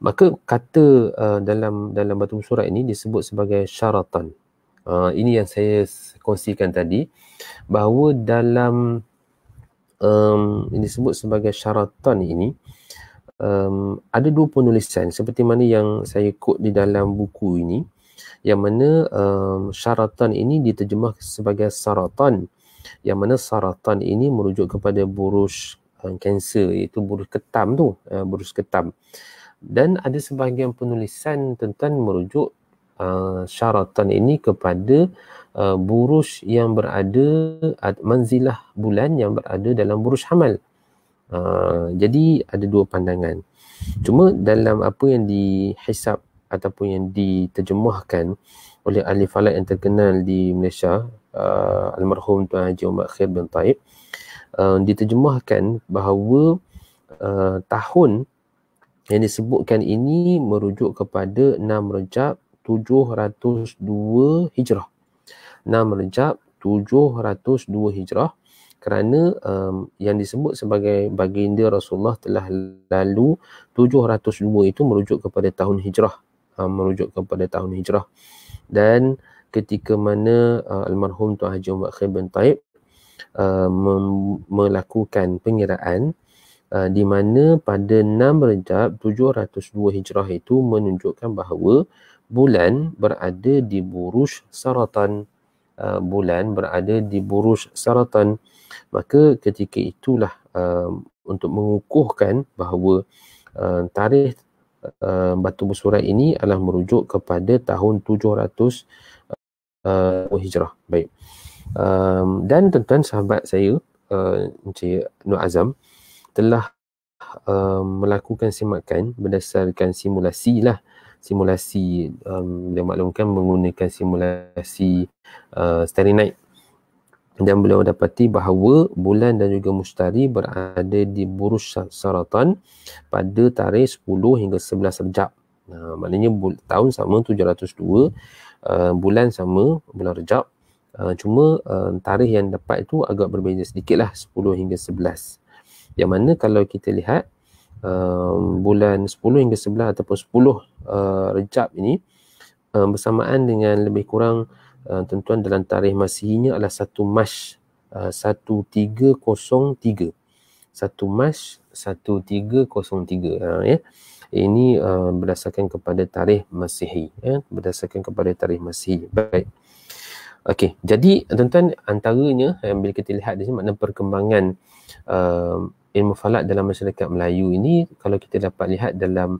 Maka kata uh, dalam dalam batu surat ini disebut sebagai syaratan. Uh, ini yang saya kongsikan tadi bahawa dalam um, ini disebut sebagai syaratan ini um, ada dua penulisan seperti mana yang saya quote di dalam buku ini yang mana um, syaratan ini diterjemah sebagai syaratan, yang mana syaratan ini merujuk kepada burush kanser uh, iaitu burus ketam tu uh, burus ketam dan ada sebahagian penulisan tentang merujuk uh, syaratan ini kepada uh, burus yang berada uh, manzilah bulan yang berada dalam burus hamal uh, jadi ada dua pandangan cuma dalam apa yang dihisap ataupun yang diterjemahkan oleh ahli falak yang terkenal di Malaysia uh, almarhum Tuan Haji Umar Khair bin Taib uh, diterjemahkan bahawa uh, tahun yang disebutkan ini merujuk kepada 6 Rejab 702 Hijrah. 6 Rejab 702 Hijrah kerana um, yang disebut sebagai baginda Rasulullah telah lalu 702 itu merujuk kepada tahun Hijrah, um, merujuk kepada tahun Hijrah. Dan ketika mana uh, almarhum Tuan Haji Umar Khair bin Taib uh, melakukan pengiraan uh, di mana pada 6 Rejab 702 Hijrah itu menunjukkan bahawa bulan berada di burush saratan uh, bulan berada di burush saratan maka ketika itulah uh, untuk mengukuhkan bahawa uh, tarikh Uh, batu bersurat ini adalah merujuk kepada tahun 700 uh, Hijrah. Baik um, dan tuan-tuan sahabat saya uh, Encik Nur Azam telah um, melakukan semakan berdasarkan simulasi lah simulasi um, dia maklumkan menggunakan simulasi uh, starry night dan beliau dapati bahawa bulan dan juga mustari berada di burus saratan pada tarikh 10 hingga 11 rejab. Nah, maknanya tahun sama 702, uh, bulan sama bulan rejab, Ah, cuma uh, tarikh yang dapat itu agak berbeza sedikit lah 10 hingga 11 yang mana kalau kita lihat uh, bulan 10 hingga 11 ataupun 10 uh, rejab ini uh, bersamaan dengan lebih kurang uh, tentuan dalam tarikh masihinya adalah 1 Mas uh, 1303 1 Mas 1303 uh, ya ini uh, berdasarkan kepada tarikh Masihi ya berdasarkan kepada tarikh Masihi baik Okey, jadi tuan-tuan antaranya yang eh, bila kita lihat di sini makna perkembangan uh, ilmu falak dalam masyarakat Melayu ini kalau kita dapat lihat dalam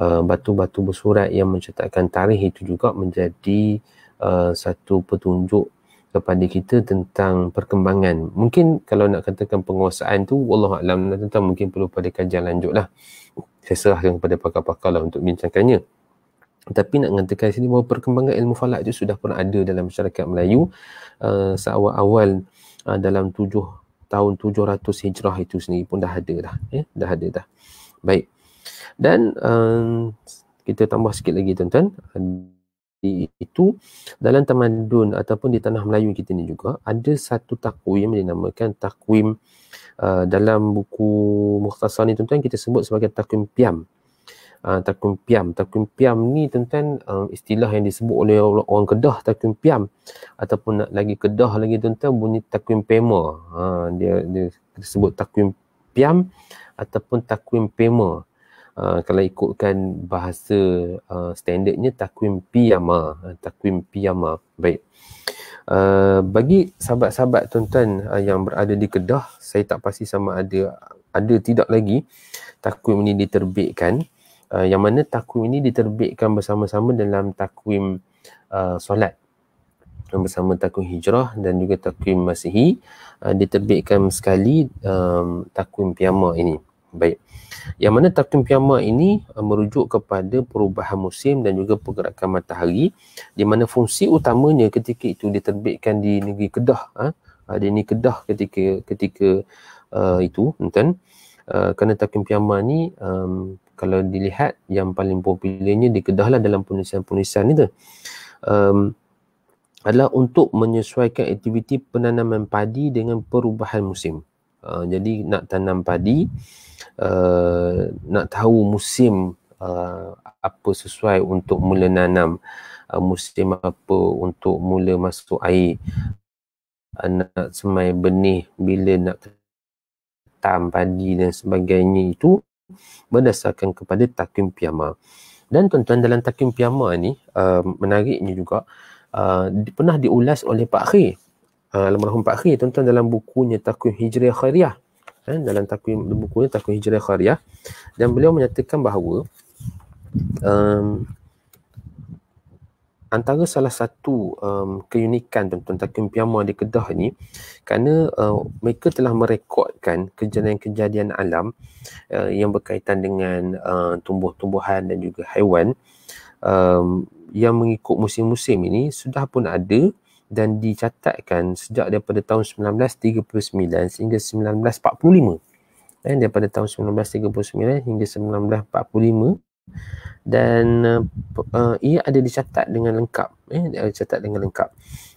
uh, batu-batu bersurat yang mencatatkan tarikh itu juga menjadi uh, satu petunjuk kepada kita tentang perkembangan. Mungkin kalau nak katakan penguasaan tu Allah Alam tentang mungkin perlu pada kajian lanjutlah. Saya serahkan kepada pakar-pakar lah untuk bincangkannya tapi nak mengatakan sini bahawa perkembangan ilmu falak itu sudah pernah ada dalam masyarakat Melayu uh, seawal-awal uh, dalam tujuh tahun 700 hijrah itu sendiri pun dah ada dah ya? dah ada dah baik dan um, kita tambah sikit lagi tuan-tuan itu dalam tamadun ataupun di tanah Melayu kita ni juga ada satu takwim yang dinamakan takwim uh, dalam buku mukhtasar ni tuan-tuan kita sebut sebagai takwim piam Ah, takwim piam. Takwim piam ni tuan-tuan uh, istilah yang disebut oleh orang Kedah takwim piam ataupun lagi Kedah lagi tuan-tuan bunyi takwim pema. Ha dia dia sebut takwim piam ataupun takwim pema. Uh, kalau ikutkan bahasa uh, standardnya takwim piyama takwim piyama baik uh, bagi sahabat-sahabat tuan-tuan uh, yang berada di Kedah saya tak pasti sama ada ada tidak lagi takwim ini diterbitkan Uh, yang mana takwim ini diterbitkan bersama-sama dalam takwim uh, solat bersama takwim hijrah dan juga takwim masihi uh, diterbitkan sekali um, takwim piyama ini baik yang mana takwim piyama ini uh, merujuk kepada perubahan musim dan juga pergerakan matahari di mana fungsi utamanya ketika itu diterbitkan di negeri Kedah uh, uh di negeri Kedah ketika ketika uh, itu nonton uh, kerana takwim piyama ni um, kalau dilihat yang paling popularnya di Kedah lah dalam penulisan-penulisan itu um, adalah untuk menyesuaikan aktiviti penanaman padi dengan perubahan musim. Uh, jadi nak tanam padi, uh, nak tahu musim uh, apa sesuai untuk mula nanam, uh, musim apa untuk mula masuk air, uh, nak semai benih bila nak tanam padi dan sebagainya itu berdasarkan kepada takwim piyama. Dan tuan-tuan dalam takwim piyama ni uh, menariknya juga uh, pernah diulas oleh Pak Khir. Uh, Almarhum Pak Khir tuan-tuan dalam bukunya Takwim Hijriah Khariah. Eh, dalam takwim bukunya Takwim Hijriah Khariah dan beliau menyatakan bahawa um, antara salah satu um, keunikan tuan-tuan Takim Piyama di Kedah ni kerana uh, mereka telah merekodkan kejadian-kejadian alam uh, yang berkaitan dengan uh, tumbuh-tumbuhan dan juga haiwan um, yang mengikut musim-musim ini sudah pun ada dan dicatatkan sejak daripada tahun 1939 sehingga 1945 dan eh, daripada tahun 1939 hingga 1945 dan uh, uh, ia ada dicatat dengan lengkap eh dicatat dengan lengkap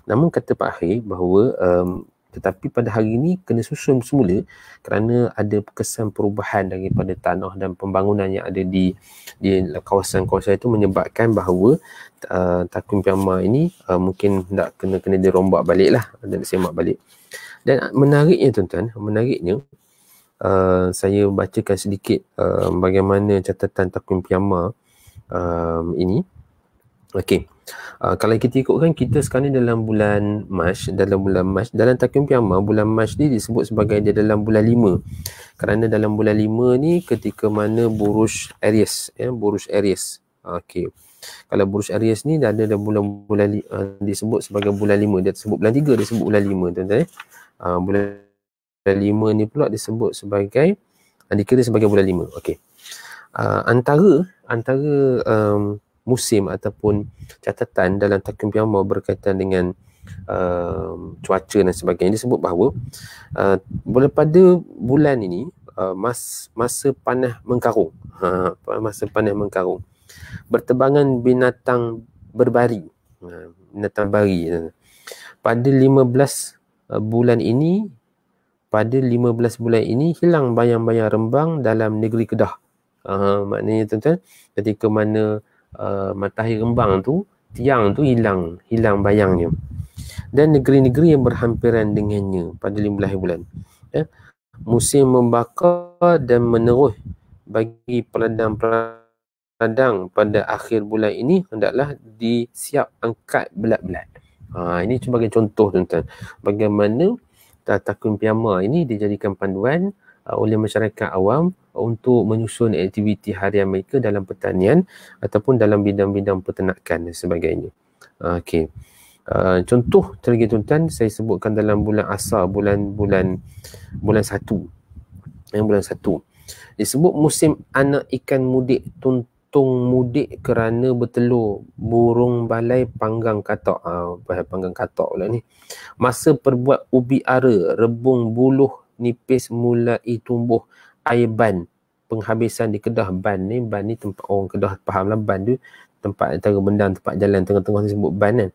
namun kata Pak Hei bahawa um, tetapi pada hari ini kena susun semula kerana ada kesan perubahan daripada tanah dan pembangunan yang ada di di kawasan-kawasan itu menyebabkan bahawa uh, takun piyama ini uh, mungkin nak kena-kena dirombak baliklah dan semak balik dan menariknya tuan-tuan menariknya uh, saya bacakan sedikit uh, bagaimana catatan Takwim Piyama um, ini. Okey. Uh, kalau kita ikutkan kita sekarang ni dalam bulan Mac, dalam bulan Mac, dalam takwim Piyama bulan Mac ni disebut sebagai dia dalam bulan 5. Kerana dalam bulan 5 ni ketika mana burus Aries ya, burus Aries. Okey. Kalau burus Aries ni dah ada dalam bulan-bulan uh, disebut sebagai bulan 5. Dia disebut bulan 3 disebut bulan 5, tuan-tuan. Ah uh, bulan Bulan lima ni pula disebut sebagai ah, dikira sebagai bulan lima. Okey. Uh, antara antara um, musim ataupun catatan dalam takwim piyamah berkaitan dengan um, cuaca dan sebagainya disebut bahawa uh, ah, pada bulan ini uh, mas, masa panah mengkarung ha, ha masa panah mengkarung bertebangan binatang berbari ha, binatang bari ha. pada 15 bulan ini pada 15 bulan ini hilang bayang-bayang rembang dalam negeri Kedah. Uh, maknanya tuan-tuan, ketika mana uh, matahari rembang tu, tiang tu hilang, hilang bayangnya. Dan negeri-negeri yang berhampiran dengannya pada 15 bulan. Eh, musim membakar dan meneruh bagi peladang-peladang pada akhir bulan ini hendaklah disiap angkat belat-belat. Ha, ini sebagai contoh tuan-tuan. Bagaimana takwim piyama ini dijadikan panduan uh, oleh masyarakat awam untuk menyusun aktiviti harian mereka dalam pertanian ataupun dalam bidang-bidang peternakan dan sebagainya. Uh, okey. Uh, contoh terlebih tuan saya sebutkan dalam bulan asar bulan bulan bulan satu yang bulan satu disebut musim anak ikan mudik tuntut patung mudik kerana bertelur burung balai panggang katok ah panggang katok pula ni masa perbuat ubi ara rebung buluh nipis mulai tumbuh air ban penghabisan di kedah ban ni ban ni tempat orang kedah fahamlah ban tu tempat antara bendang tempat jalan tengah-tengah tu sebut ban kan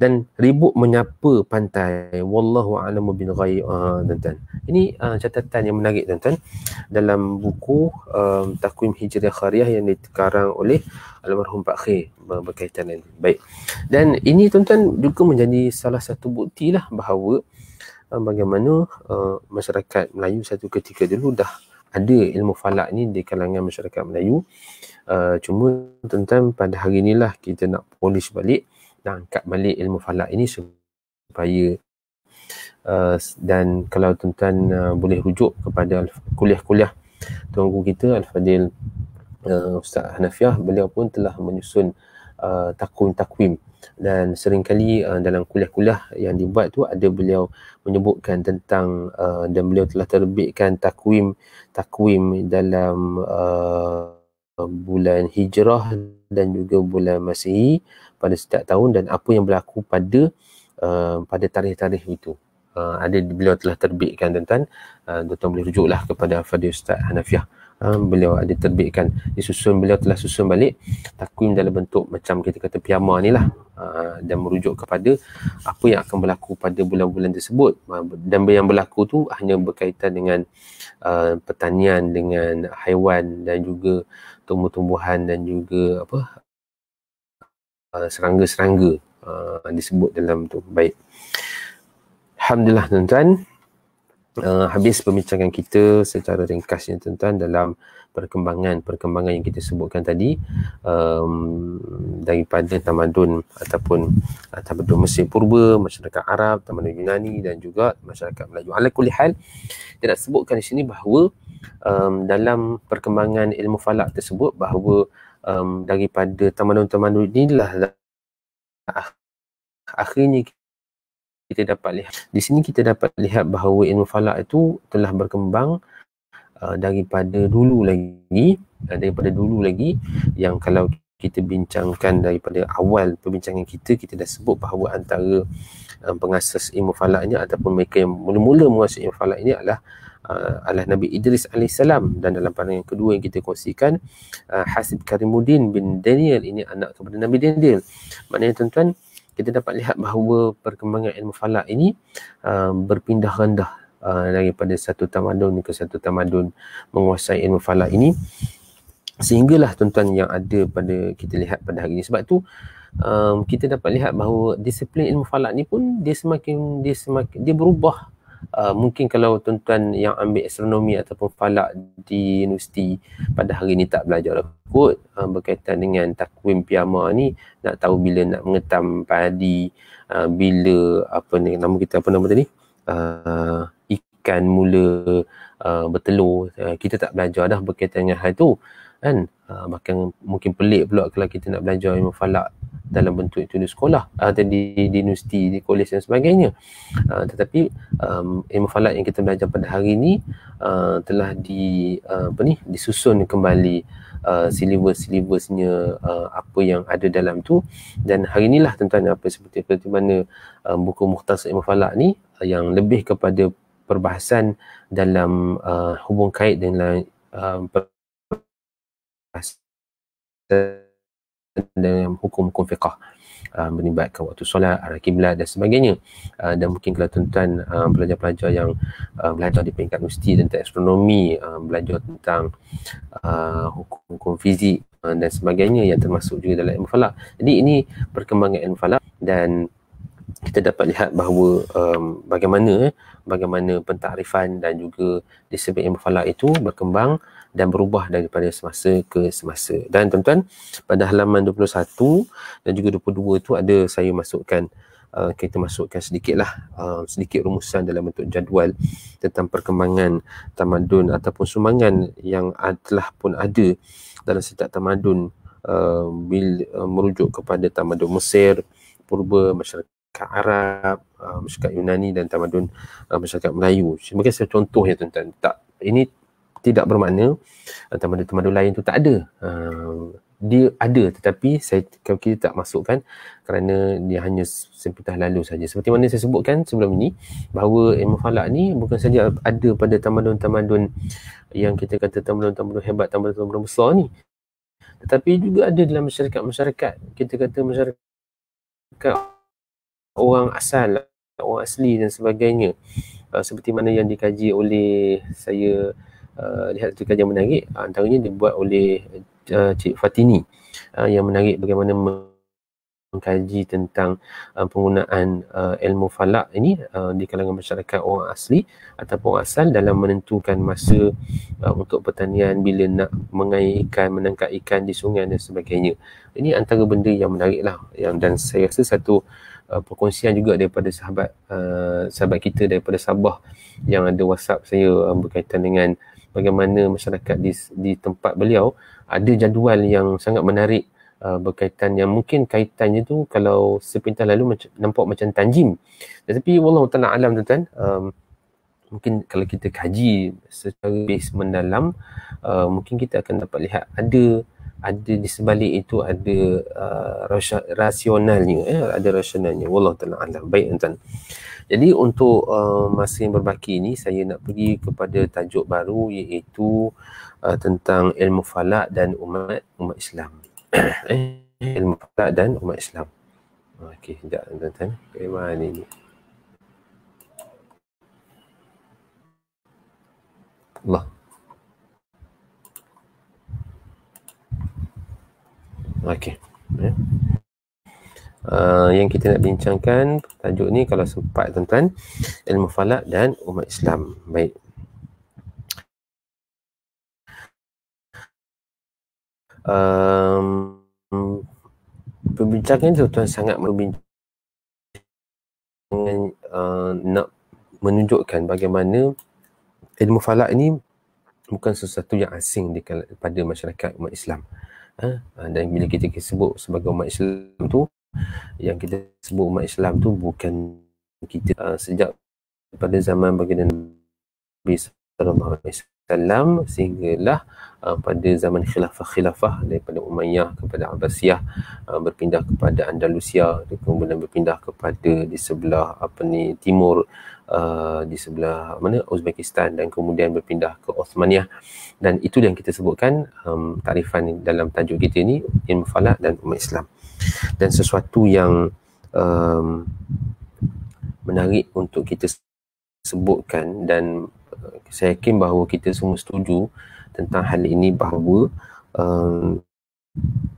dan ribut menyapa pantai wallahu a'lamu bin ghaib uh, tuan-tuan ini uh, catatan yang menarik tuan-tuan dalam buku um, ah, takwim Hijrah khariah yang dikarang oleh almarhum Pak Khair berkaitan ini baik dan ini tuan-tuan juga menjadi salah satu bukti lah bahawa uh, bagaimana uh, masyarakat Melayu satu ketika dulu dah ada ilmu falak ni di kalangan masyarakat Melayu uh, cuma tuan-tuan pada hari inilah kita nak polish balik nak angkat balik ilmu falak ini supaya uh, dan kalau tuan-tuan uh, boleh rujuk kepada kuliah-kuliah tuan guru kita Al-Fadil uh, Ustaz Hanafiah beliau pun telah menyusun uh, takwim-takwim dan seringkali uh, dalam kuliah-kuliah yang dibuat tu ada beliau menyebutkan tentang uh, dan beliau telah terbitkan takwim takwim dalam uh, bulan hijrah dan juga bulan Masihi pada setiap tahun dan apa yang berlaku pada uh, pada tarikh-tarikh itu. Uh, ada beliau telah terbitkan tuan-tuan, uh, tuan boleh rujuklah kepada Fadil Ustaz Hanafiah. Uh, beliau ada terbitkan, disusun beliau telah susun balik takwim dalam bentuk macam kita kata piyama ni lah uh, dan merujuk kepada apa yang akan berlaku pada bulan-bulan tersebut uh, dan yang berlaku tu hanya berkaitan dengan uh, pertanian, dengan haiwan dan juga tumbuh-tumbuhan dan juga apa uh, serangga-serangga uh, disebut dalam tu baik alhamdulillah tuan-tuan uh, habis pembincangan kita secara ringkasnya tuan-tuan dalam perkembangan-perkembangan yang kita sebutkan tadi um, daripada tamadun ataupun uh, tamadun Mesir purba, masyarakat Arab, tamadun Yunani dan juga masyarakat Melayu. Ala kulli hal, kita sebutkan di sini bahawa um, dalam perkembangan ilmu falak tersebut bahawa um, daripada tamadun-tamadun inilah lah akhirnya kita dapat lihat di sini kita dapat lihat bahawa ilmu falak itu telah berkembang Uh, daripada dulu lagi uh, daripada dulu lagi yang kalau kita bincangkan daripada awal perbincangan kita kita dah sebut bahawa antara um, pengasas ilmu falak ataupun mereka yang mula-mula menguasai ilmu falak ini adalah uh, adalah Nabi Idris AS dan dalam pandangan kedua yang kita kongsikan uh, Hasib Karimuddin bin Daniel ini anak kepada Nabi Daniel maknanya tuan-tuan kita dapat lihat bahawa perkembangan ilmu falak ini uh, berpindah rendah uh, daripada satu tamadun ke satu tamadun menguasai ilmu falak ini sehinggalah tuan-tuan yang ada pada kita lihat pada hari ini sebab tu um, kita dapat lihat bahawa disiplin ilmu falak ni pun dia semakin dia semakin dia berubah Uh, mungkin kalau tuan-tuan yang ambil astronomi ataupun falak di universiti pada hari ini tak belajar lah kot uh, berkaitan dengan takwim piyama ni nak tahu bila nak mengetam padi uh, bila apa ni nama kita apa nama tadi uh, ikan mula uh, bertelur. Uh, kita tak belajar dah berkaitan dengan hal tu. Kan? Uh, bahkan mungkin pelik pula kalau kita nak belajar ilmu falak dalam bentuk itu di sekolah atau di, di universiti, di kolej dan sebagainya. Uh, tetapi um, ilmu falak yang kita belajar pada hari ini uh, telah di, uh, apa ni, disusun kembali uh, silibus-silibusnya uh, apa yang ada dalam tu dan hari inilah tentang apa seperti, seperti mana uh, buku Muhtasar Ilmu ni uh, yang lebih kepada perbahasan dalam uh, hubung kait dengan uh, perbahasan uh, dalam hukum-hukum fiqah Uh, waktu solat, arah kiblat dan sebagainya. Uh, dan mungkin kalau tuan-tuan uh, pelajar-pelajar yang uh, belajar di peringkat universiti tentang astronomi, uh, belajar tentang uh, hukum-hukum fizik uh, dan sebagainya yang termasuk juga dalam ilmu falak. Jadi ini perkembangan ilmu falak dan kita dapat lihat bahawa um, bagaimana eh, bagaimana pentarifan dan juga disiplin ilmu falak itu berkembang dan berubah daripada semasa ke semasa. Dan tuan-tuan, pada halaman 21 dan juga 22 itu ada saya masukkan Uh, kita masukkan sedikitlah uh, sedikit rumusan dalam bentuk jadual tentang perkembangan tamadun ataupun sumbangan yang telah pun ada dalam setiap tamadun uh, bil, uh, merujuk kepada tamadun Mesir purba masyarakat masyarakat Arab, uh, masyarakat Yunani dan tamadun uh, masyarakat Melayu. Sebagai satu contoh ya tuan-tuan. Tak ini tidak bermakna uh, tamadun-tamadun lain itu tak ada. Uh, dia ada tetapi saya kita tak masukkan kerana dia hanya sempitah lalu saja. Seperti mana saya sebutkan sebelum ini bahawa ilmu falak ni bukan saja ada pada tamadun-tamadun yang kita kata tamadun-tamadun hebat, tamadun-tamadun besar ni. Tetapi juga ada dalam masyarakat-masyarakat. Kita kata masyarakat orang asal orang asli dan sebagainya uh, seperti mana yang dikaji oleh saya uh, lihat satu kajian menarik uh, antaranya dibuat oleh uh, Cik Fatini uh, yang menarik bagaimana mengkaji tentang uh, penggunaan uh, ilmu falak ini uh, di kalangan masyarakat orang asli ataupun asal dalam menentukan masa uh, untuk pertanian bila nak mengair ikan, menangkap ikan di sungai dan sebagainya. Ini antara benda yang menariklah. yang, dan saya rasa satu uh, perkongsian juga daripada sahabat uh, sahabat kita daripada Sabah yang ada WhatsApp saya uh, berkaitan dengan bagaimana masyarakat di di tempat beliau ada jadual yang sangat menarik uh, berkaitan yang mungkin kaitannya tu kalau sepintas lalu macam, nampak macam tanjim tetapi wallahu nak alam tuan-tuan um, mungkin kalau kita kaji secara base mendalam uh, mungkin kita akan dapat lihat ada ada di sebalik itu ada uh, rasionalnya ya eh? ada rasionalnya wallah taala baik tuan jadi untuk uh, masa yang berbaki ini saya nak pergi kepada tajuk baru iaitu uh, tentang ilmu falak dan umat umat Islam eh, ilmu falak dan umat Islam okey sekejap tuan-tuan bagaimana ini Allah Okey. Yeah. Uh, yang kita nak bincangkan tajuk ni kalau sempat tuan-tuan ilmu falak dan umat Islam. Baik. Um, perbincangan tu tuan sangat membincangkan uh, nak menunjukkan bagaimana ilmu falak ni bukan sesuatu yang asing di kal- pada masyarakat umat Islam. Ha? ha? dan bila kita sebut sebagai umat Islam tu yang kita sebut umat Islam tu bukan kita uh, sejak pada zaman baginda Nabi sallallahu alaihi wasallam Wasallam sehinggalah uh, pada zaman khilafah-khilafah daripada Umayyah kepada Abbasiyah uh, berpindah kepada Andalusia kemudian berpindah kepada di sebelah apa ni timur Uh, di sebelah mana Uzbekistan dan kemudian berpindah ke Osmaniyah dan itu yang kita sebutkan um, tarifan dalam tajuk kita ni ilmu falak dan umat Islam dan sesuatu yang um, menarik untuk kita sebutkan dan saya yakin bahawa kita semua setuju tentang hal ini bahawa um,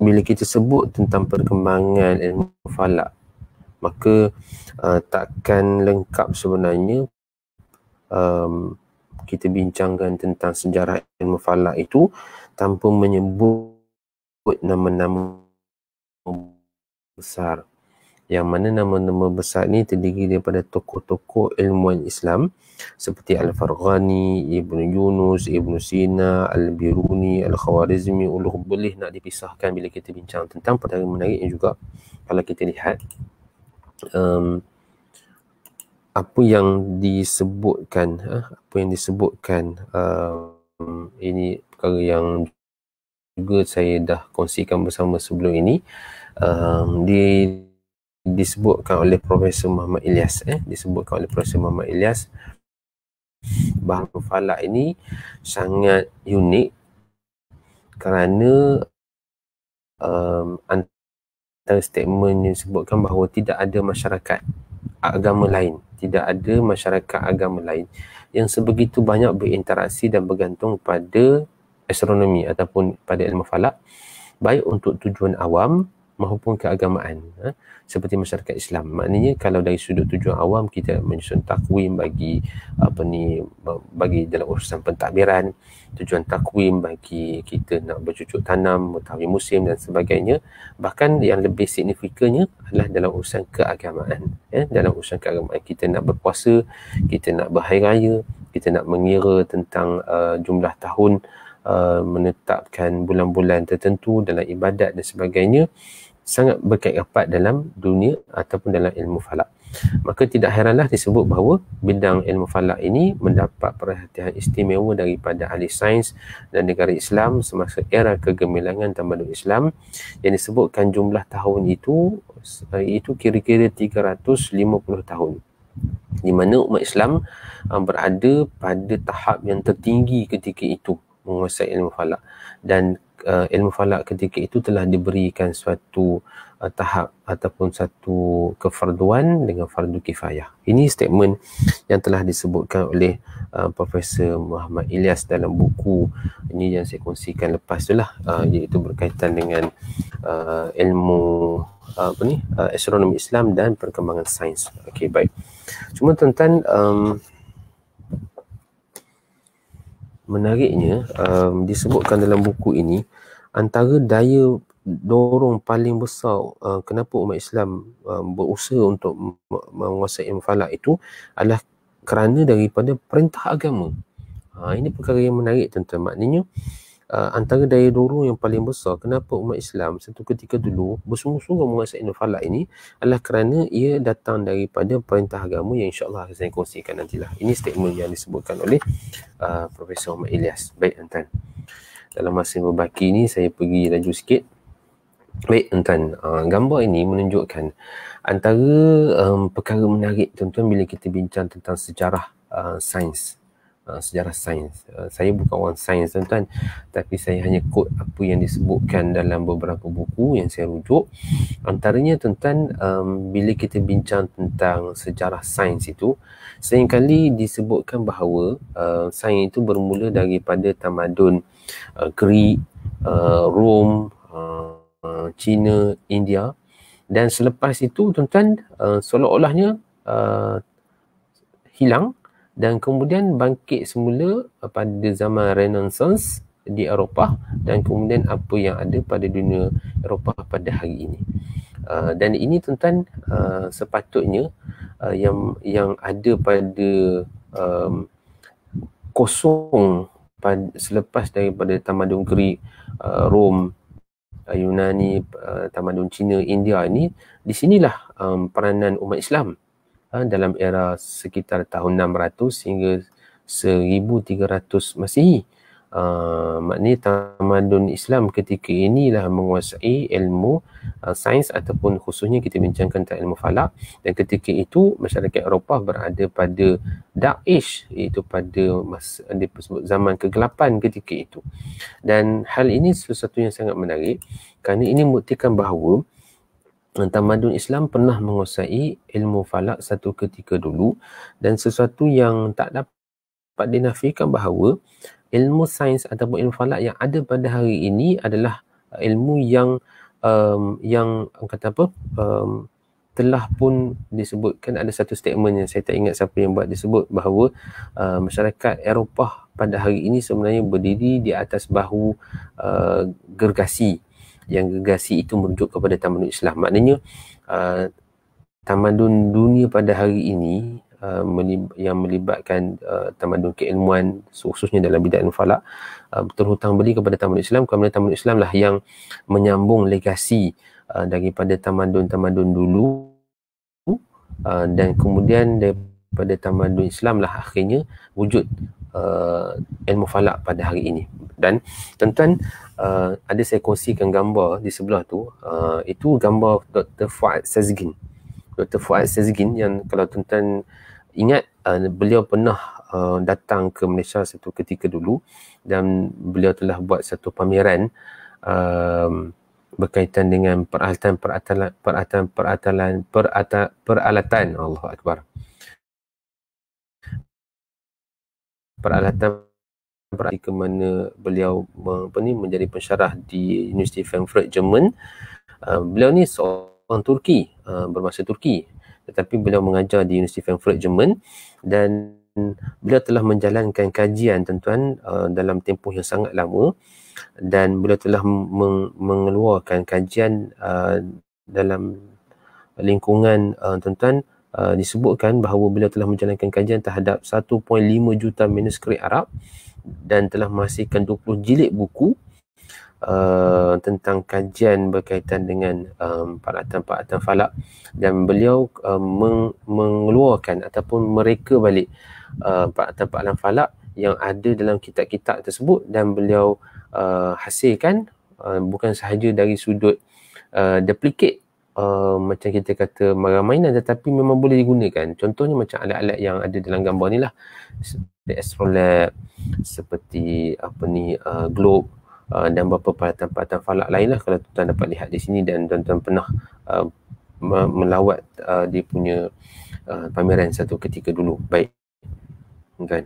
bila kita sebut tentang perkembangan ilmu falak maka uh, takkan lengkap sebenarnya um, kita bincangkan tentang sejarah ilmu falak itu tanpa menyebut nama-nama besar yang mana nama-nama besar ni terdiri daripada tokoh-tokoh ilmuan Islam seperti Al-Farghani, Ibn Yunus, Ibn Sina, Al-Biruni, Al-Khawarizmi, Uluh boleh nak dipisahkan bila kita bincang tentang perkara menarik yang juga kalau kita lihat um, apa yang disebutkan ha, apa yang disebutkan um, ini perkara yang juga saya dah kongsikan bersama sebelum ini um, dia disebutkan oleh Profesor Muhammad Ilyas eh disebutkan oleh Profesor Muhammad Ilyas bahawa falak ini sangat unik kerana um, antara statement yang disebutkan bahawa tidak ada masyarakat agama lain tidak ada masyarakat agama lain yang sebegitu banyak berinteraksi dan bergantung pada astronomi ataupun pada ilmu falak baik untuk tujuan awam mahupun keagamaan ha? seperti masyarakat Islam. Maknanya hmm. kalau dari sudut tujuan awam kita menyusun takwim bagi apa ni bagi dalam urusan pentadbiran, tujuan takwim bagi kita nak bercucuk tanam, mengetahui musim dan sebagainya. Bahkan yang lebih signifikannya adalah dalam urusan keagamaan. Ya? Dalam urusan keagamaan kita nak berpuasa, kita nak berhari raya, kita nak mengira tentang uh, jumlah tahun Uh, menetapkan bulan-bulan tertentu dalam ibadat dan sebagainya sangat berkait rapat dalam dunia ataupun dalam ilmu falak. Maka tidak heranlah disebut bahawa bidang ilmu falak ini mendapat perhatian istimewa daripada ahli sains dan negara Islam semasa era kegemilangan tamadun Islam yang disebutkan jumlah tahun itu eh, itu kira-kira 350 tahun di mana umat Islam eh, berada pada tahap yang tertinggi ketika itu menguasai ilmu falak dan uh, ilmu falak ketika itu telah diberikan suatu uh, tahap ataupun satu kefarduan dengan fardu kifayah. Ini statement yang telah disebutkan oleh uh, Profesor Muhammad Ilyas dalam buku ini yang saya kongsikan lepas itulah uh, iaitu berkaitan dengan uh, ilmu apa ni uh, astronomi Islam dan perkembangan sains. Okey baik. Cuma tuan-tuan um, menariknya um, disebutkan dalam buku ini antara daya dorong paling besar uh, kenapa umat Islam um, berusaha untuk menguasai falak itu adalah kerana daripada perintah agama. Ha, ini perkara yang menarik tentang tuan Maknanya uh, antara daya dorong yang paling besar kenapa umat Islam satu ketika dulu bersungguh-sungguh menguasai falak ini adalah kerana ia datang daripada perintah agama yang insyaAllah saya kongsikan nantilah. Ini statement yang disebutkan oleh uh, Profesor Umar Ilyas. Baik, Antan. Dalam masa yang berbaki ini, saya pergi laju sikit. Baik, Antan. Uh, gambar ini menunjukkan antara um, perkara menarik tuan-tuan bila kita bincang tentang sejarah uh, sains. Ah, sejarah sains. Uh, saya bukan orang sains tuan-tuan tapi saya hanya quote apa yang disebutkan dalam beberapa buku yang saya rujuk. Antaranya tuan-tuan um, bila kita bincang tentang sejarah sains itu seringkali disebutkan bahawa uh, sains itu bermula daripada tamadun uh, Greek, uh, Rom, uh, uh, China, India dan selepas itu tuan-tuan uh, seolah-olahnya uh, hilang dan kemudian bangkit semula uh, pada zaman Renaissance di Eropah dan kemudian apa yang ada pada dunia Eropah pada hari ini. Uh, dan ini tuan-tuan uh, sepatutnya uh, yang yang ada pada um, kosong pada, selepas daripada tamadun Greek, uh, Rom, uh, Yunani, uh, tamadun Cina, India ini di sinilah um, peranan umat Islam Ha, dalam era sekitar tahun 600 hingga 1300 Masihi. Uh, maknanya tamadun Islam ketika inilah menguasai ilmu uh, sains ataupun khususnya kita bincangkan tentang ilmu falak dan ketika itu masyarakat Eropah berada pada Daesh iaitu pada mas, disebut zaman kegelapan ketika itu dan hal ini sesuatu yang sangat menarik kerana ini membuktikan bahawa tamadun Islam pernah menguasai ilmu falak satu ketika dulu dan sesuatu yang tak dapat dinafikan bahawa ilmu sains ataupun ilmu falak yang ada pada hari ini adalah uh, ilmu yang um, yang kata apa um, telah pun disebutkan ada satu statement yang saya tak ingat siapa yang buat disebut bahawa uh, masyarakat Eropah pada hari ini sebenarnya berdiri di atas bahu uh, gergasi yang gergasi itu merujuk kepada tamadun Islam. Maknanya uh, tamadun dunia pada hari ini Uh, melib- yang melibatkan uh, tamadun keilmuan khususnya dalam bidang ilmu falak uh, terhutang beli kepada tamadun Islam kerana tamadun Islam lah yang menyambung legasi uh, daripada tamadun-tamadun dulu uh, dan kemudian daripada pada tamadun Islam lah akhirnya wujud uh, ilmu falak pada hari ini dan tentang uh, eh, ada saya kongsikan gambar di sebelah tu uh, itu gambar Dr. Fuad Sazgin Dr. Fuad Sazgin yang kalau tuan-tuan ingat uh, beliau pernah uh, datang ke Malaysia satu ketika dulu dan beliau telah buat satu pameran uh, berkaitan dengan peralatan peralatan peralatan peralatan peralatan Allahu akbar peralatan hmm. peralatan ke mana beliau apa ni menjadi pensyarah di Universiti Frankfurt Jerman uh, beliau ni seorang Turki uh, ah, bermasa Turki tetapi beliau mengajar di Universiti Frankfurt Jerman dan beliau telah menjalankan kajian tuan-tuan uh, dalam tempoh yang sangat lama dan beliau telah meng- mengeluarkan kajian uh, dalam lingkungan uh, tuan-tuan uh, disebutkan bahawa beliau telah menjalankan kajian terhadap 1.5 juta manuskrip Arab dan telah menghasilkan 20 jilid buku Uh, tentang kajian berkaitan dengan um, paratan-paratan falak dan beliau um, meng- mengeluarkan ataupun mereka balik uh, paratan-paratan falak yang ada dalam kitab-kitab tersebut dan beliau uh, hasilkan uh, bukan sahaja dari sudut uh, duplicate uh, macam kita kata barang mainan tetapi memang boleh digunakan. Contohnya macam alat-alat yang ada dalam gambar ni lah. Seperti astrolab, seperti apa ni, uh, globe uh, dan beberapa peralatan-peralatan falak lain lah kalau tuan dapat lihat di sini dan tuan-tuan pernah uh, melawat uh, dia punya uh, pameran satu ketika dulu. Baik. Kan?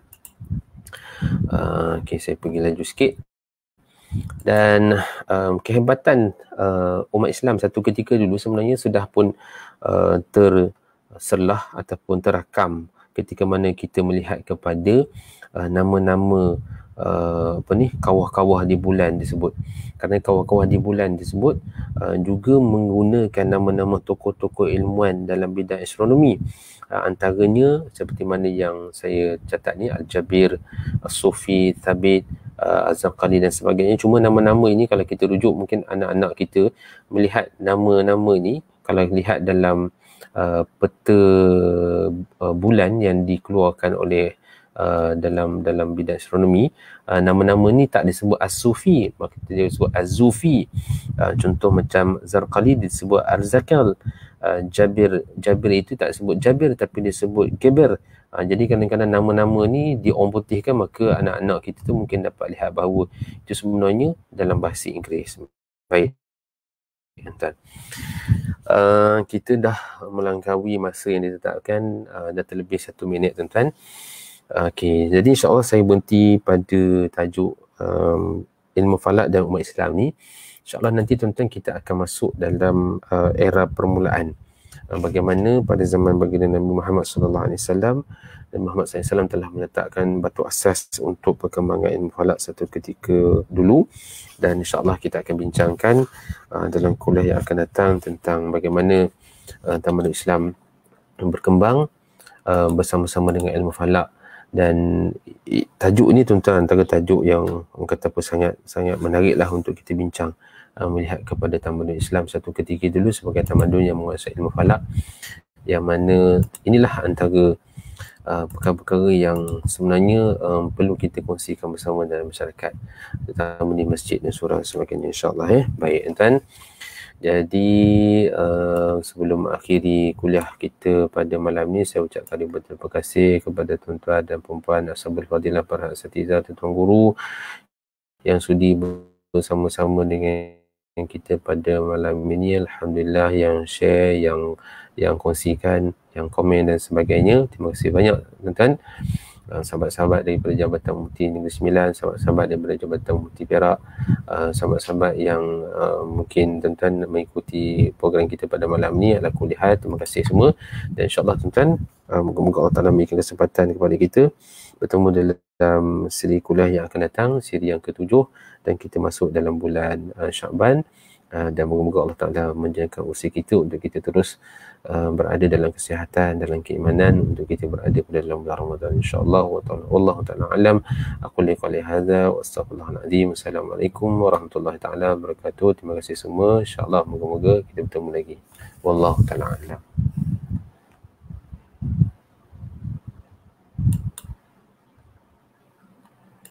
Uh, okay, saya pergi laju sikit dan um, kehebatan uh, umat Islam satu ketika dulu sebenarnya sudah pun uh, terselah ataupun terakam ketika mana kita melihat kepada uh, nama-nama uh, apa ni kawah-kawah di bulan disebut karena kawah-kawah di bulan disebut uh, juga menggunakan nama-nama tokoh-tokoh ilmuan dalam bidang astronomi uh, antaranya seperti mana yang saya catat ni Al-Jabir, Sufi, Thabit uh, Az-Zaqani dan sebagainya. Cuma nama-nama ini kalau kita rujuk mungkin anak-anak kita melihat nama-nama ini kalau lihat dalam uh, peta uh, bulan yang dikeluarkan oleh uh, dalam dalam bidang astronomi uh, nama-nama ni tak disebut as-sufi maka dia disebut az-zufi uh, contoh macam zarqali disebut arzakal uh, jabir jabir itu tak disebut jabir tapi disebut geber Ha, uh, jadi kadang-kadang nama-nama ni diomputihkan, maka anak-anak kita tu mungkin dapat lihat bahawa itu sebenarnya dalam bahasa Inggeris. Baik. Uh, kita dah melangkaui masa yang ditetapkan uh, dah terlebih satu minit tuan-tuan. Okey, jadi insyaAllah saya berhenti pada tajuk um, ilmu falak dan umat Islam ni. InsyaAllah nanti tuan-tuan kita akan masuk dalam uh, era permulaan. Uh, bagaimana pada zaman baginda Nabi Muhammad SAW dan Muhammad SAW telah meletakkan batu asas untuk perkembangan ilmu falak satu ketika dulu dan insyaAllah kita akan bincangkan uh, dalam kuliah yang akan datang tentang bagaimana uh, tamadun Islam berkembang uh, bersama-sama dengan ilmu falak dan tajuk ni tuan-tuan antara tajuk yang orang kata apa sangat sangat menariklah untuk kita bincang uh, melihat kepada tamadun Islam satu ketika dulu sebagai tamadun yang menguasai ilmu falak yang mana inilah antara uh, perkara-perkara yang sebenarnya um, perlu kita kongsikan bersama dalam masyarakat terutama di masjid dan surau sebagainya insyaAllah ya. Eh. Baik tuan-tuan. Jadi uh, sebelum akhiri kuliah kita pada malam ni saya ucapkan ribuan terima kasih kepada tuan-tuan dan puan-puan Ashabul Fadilah para asatizah tuan guru yang sudi bersama-sama dengan kita pada malam ini alhamdulillah yang share yang yang kongsikan yang komen dan sebagainya terima kasih banyak tuan-tuan Ah, sahabat-sahabat daripada Jabatan Muti Negeri Sembilan, sahabat-sahabat daripada Jabatan Muti Perak, ah, sahabat-sahabat yang ah, mungkin tuan-tuan mengikuti program kita pada malam ni ala kuliah. Terima kasih semua dan insyaAllah tuan-tuan moga-moga Allah Ta'ala memberikan kesempatan kepada kita bertemu dalam siri kuliah yang akan datang, siri yang ketujuh dan kita masuk dalam bulan Syakban. Syakban. Ah, dan moga-moga Allah Ta'ala menjaga usia kita untuk kita terus uh, berada dalam kesihatan, dalam keimanan untuk kita berada pada dalam bulan Ramadan insyaAllah wa ta'ala Allah ta'ala alam aku li qali hadha wa astagfirullahaladzim Assalamualaikum warahmatullahi ta'ala wabarakatuh, terima kasih semua insyaAllah moga-moga kita bertemu lagi Wallahu ta'ala alam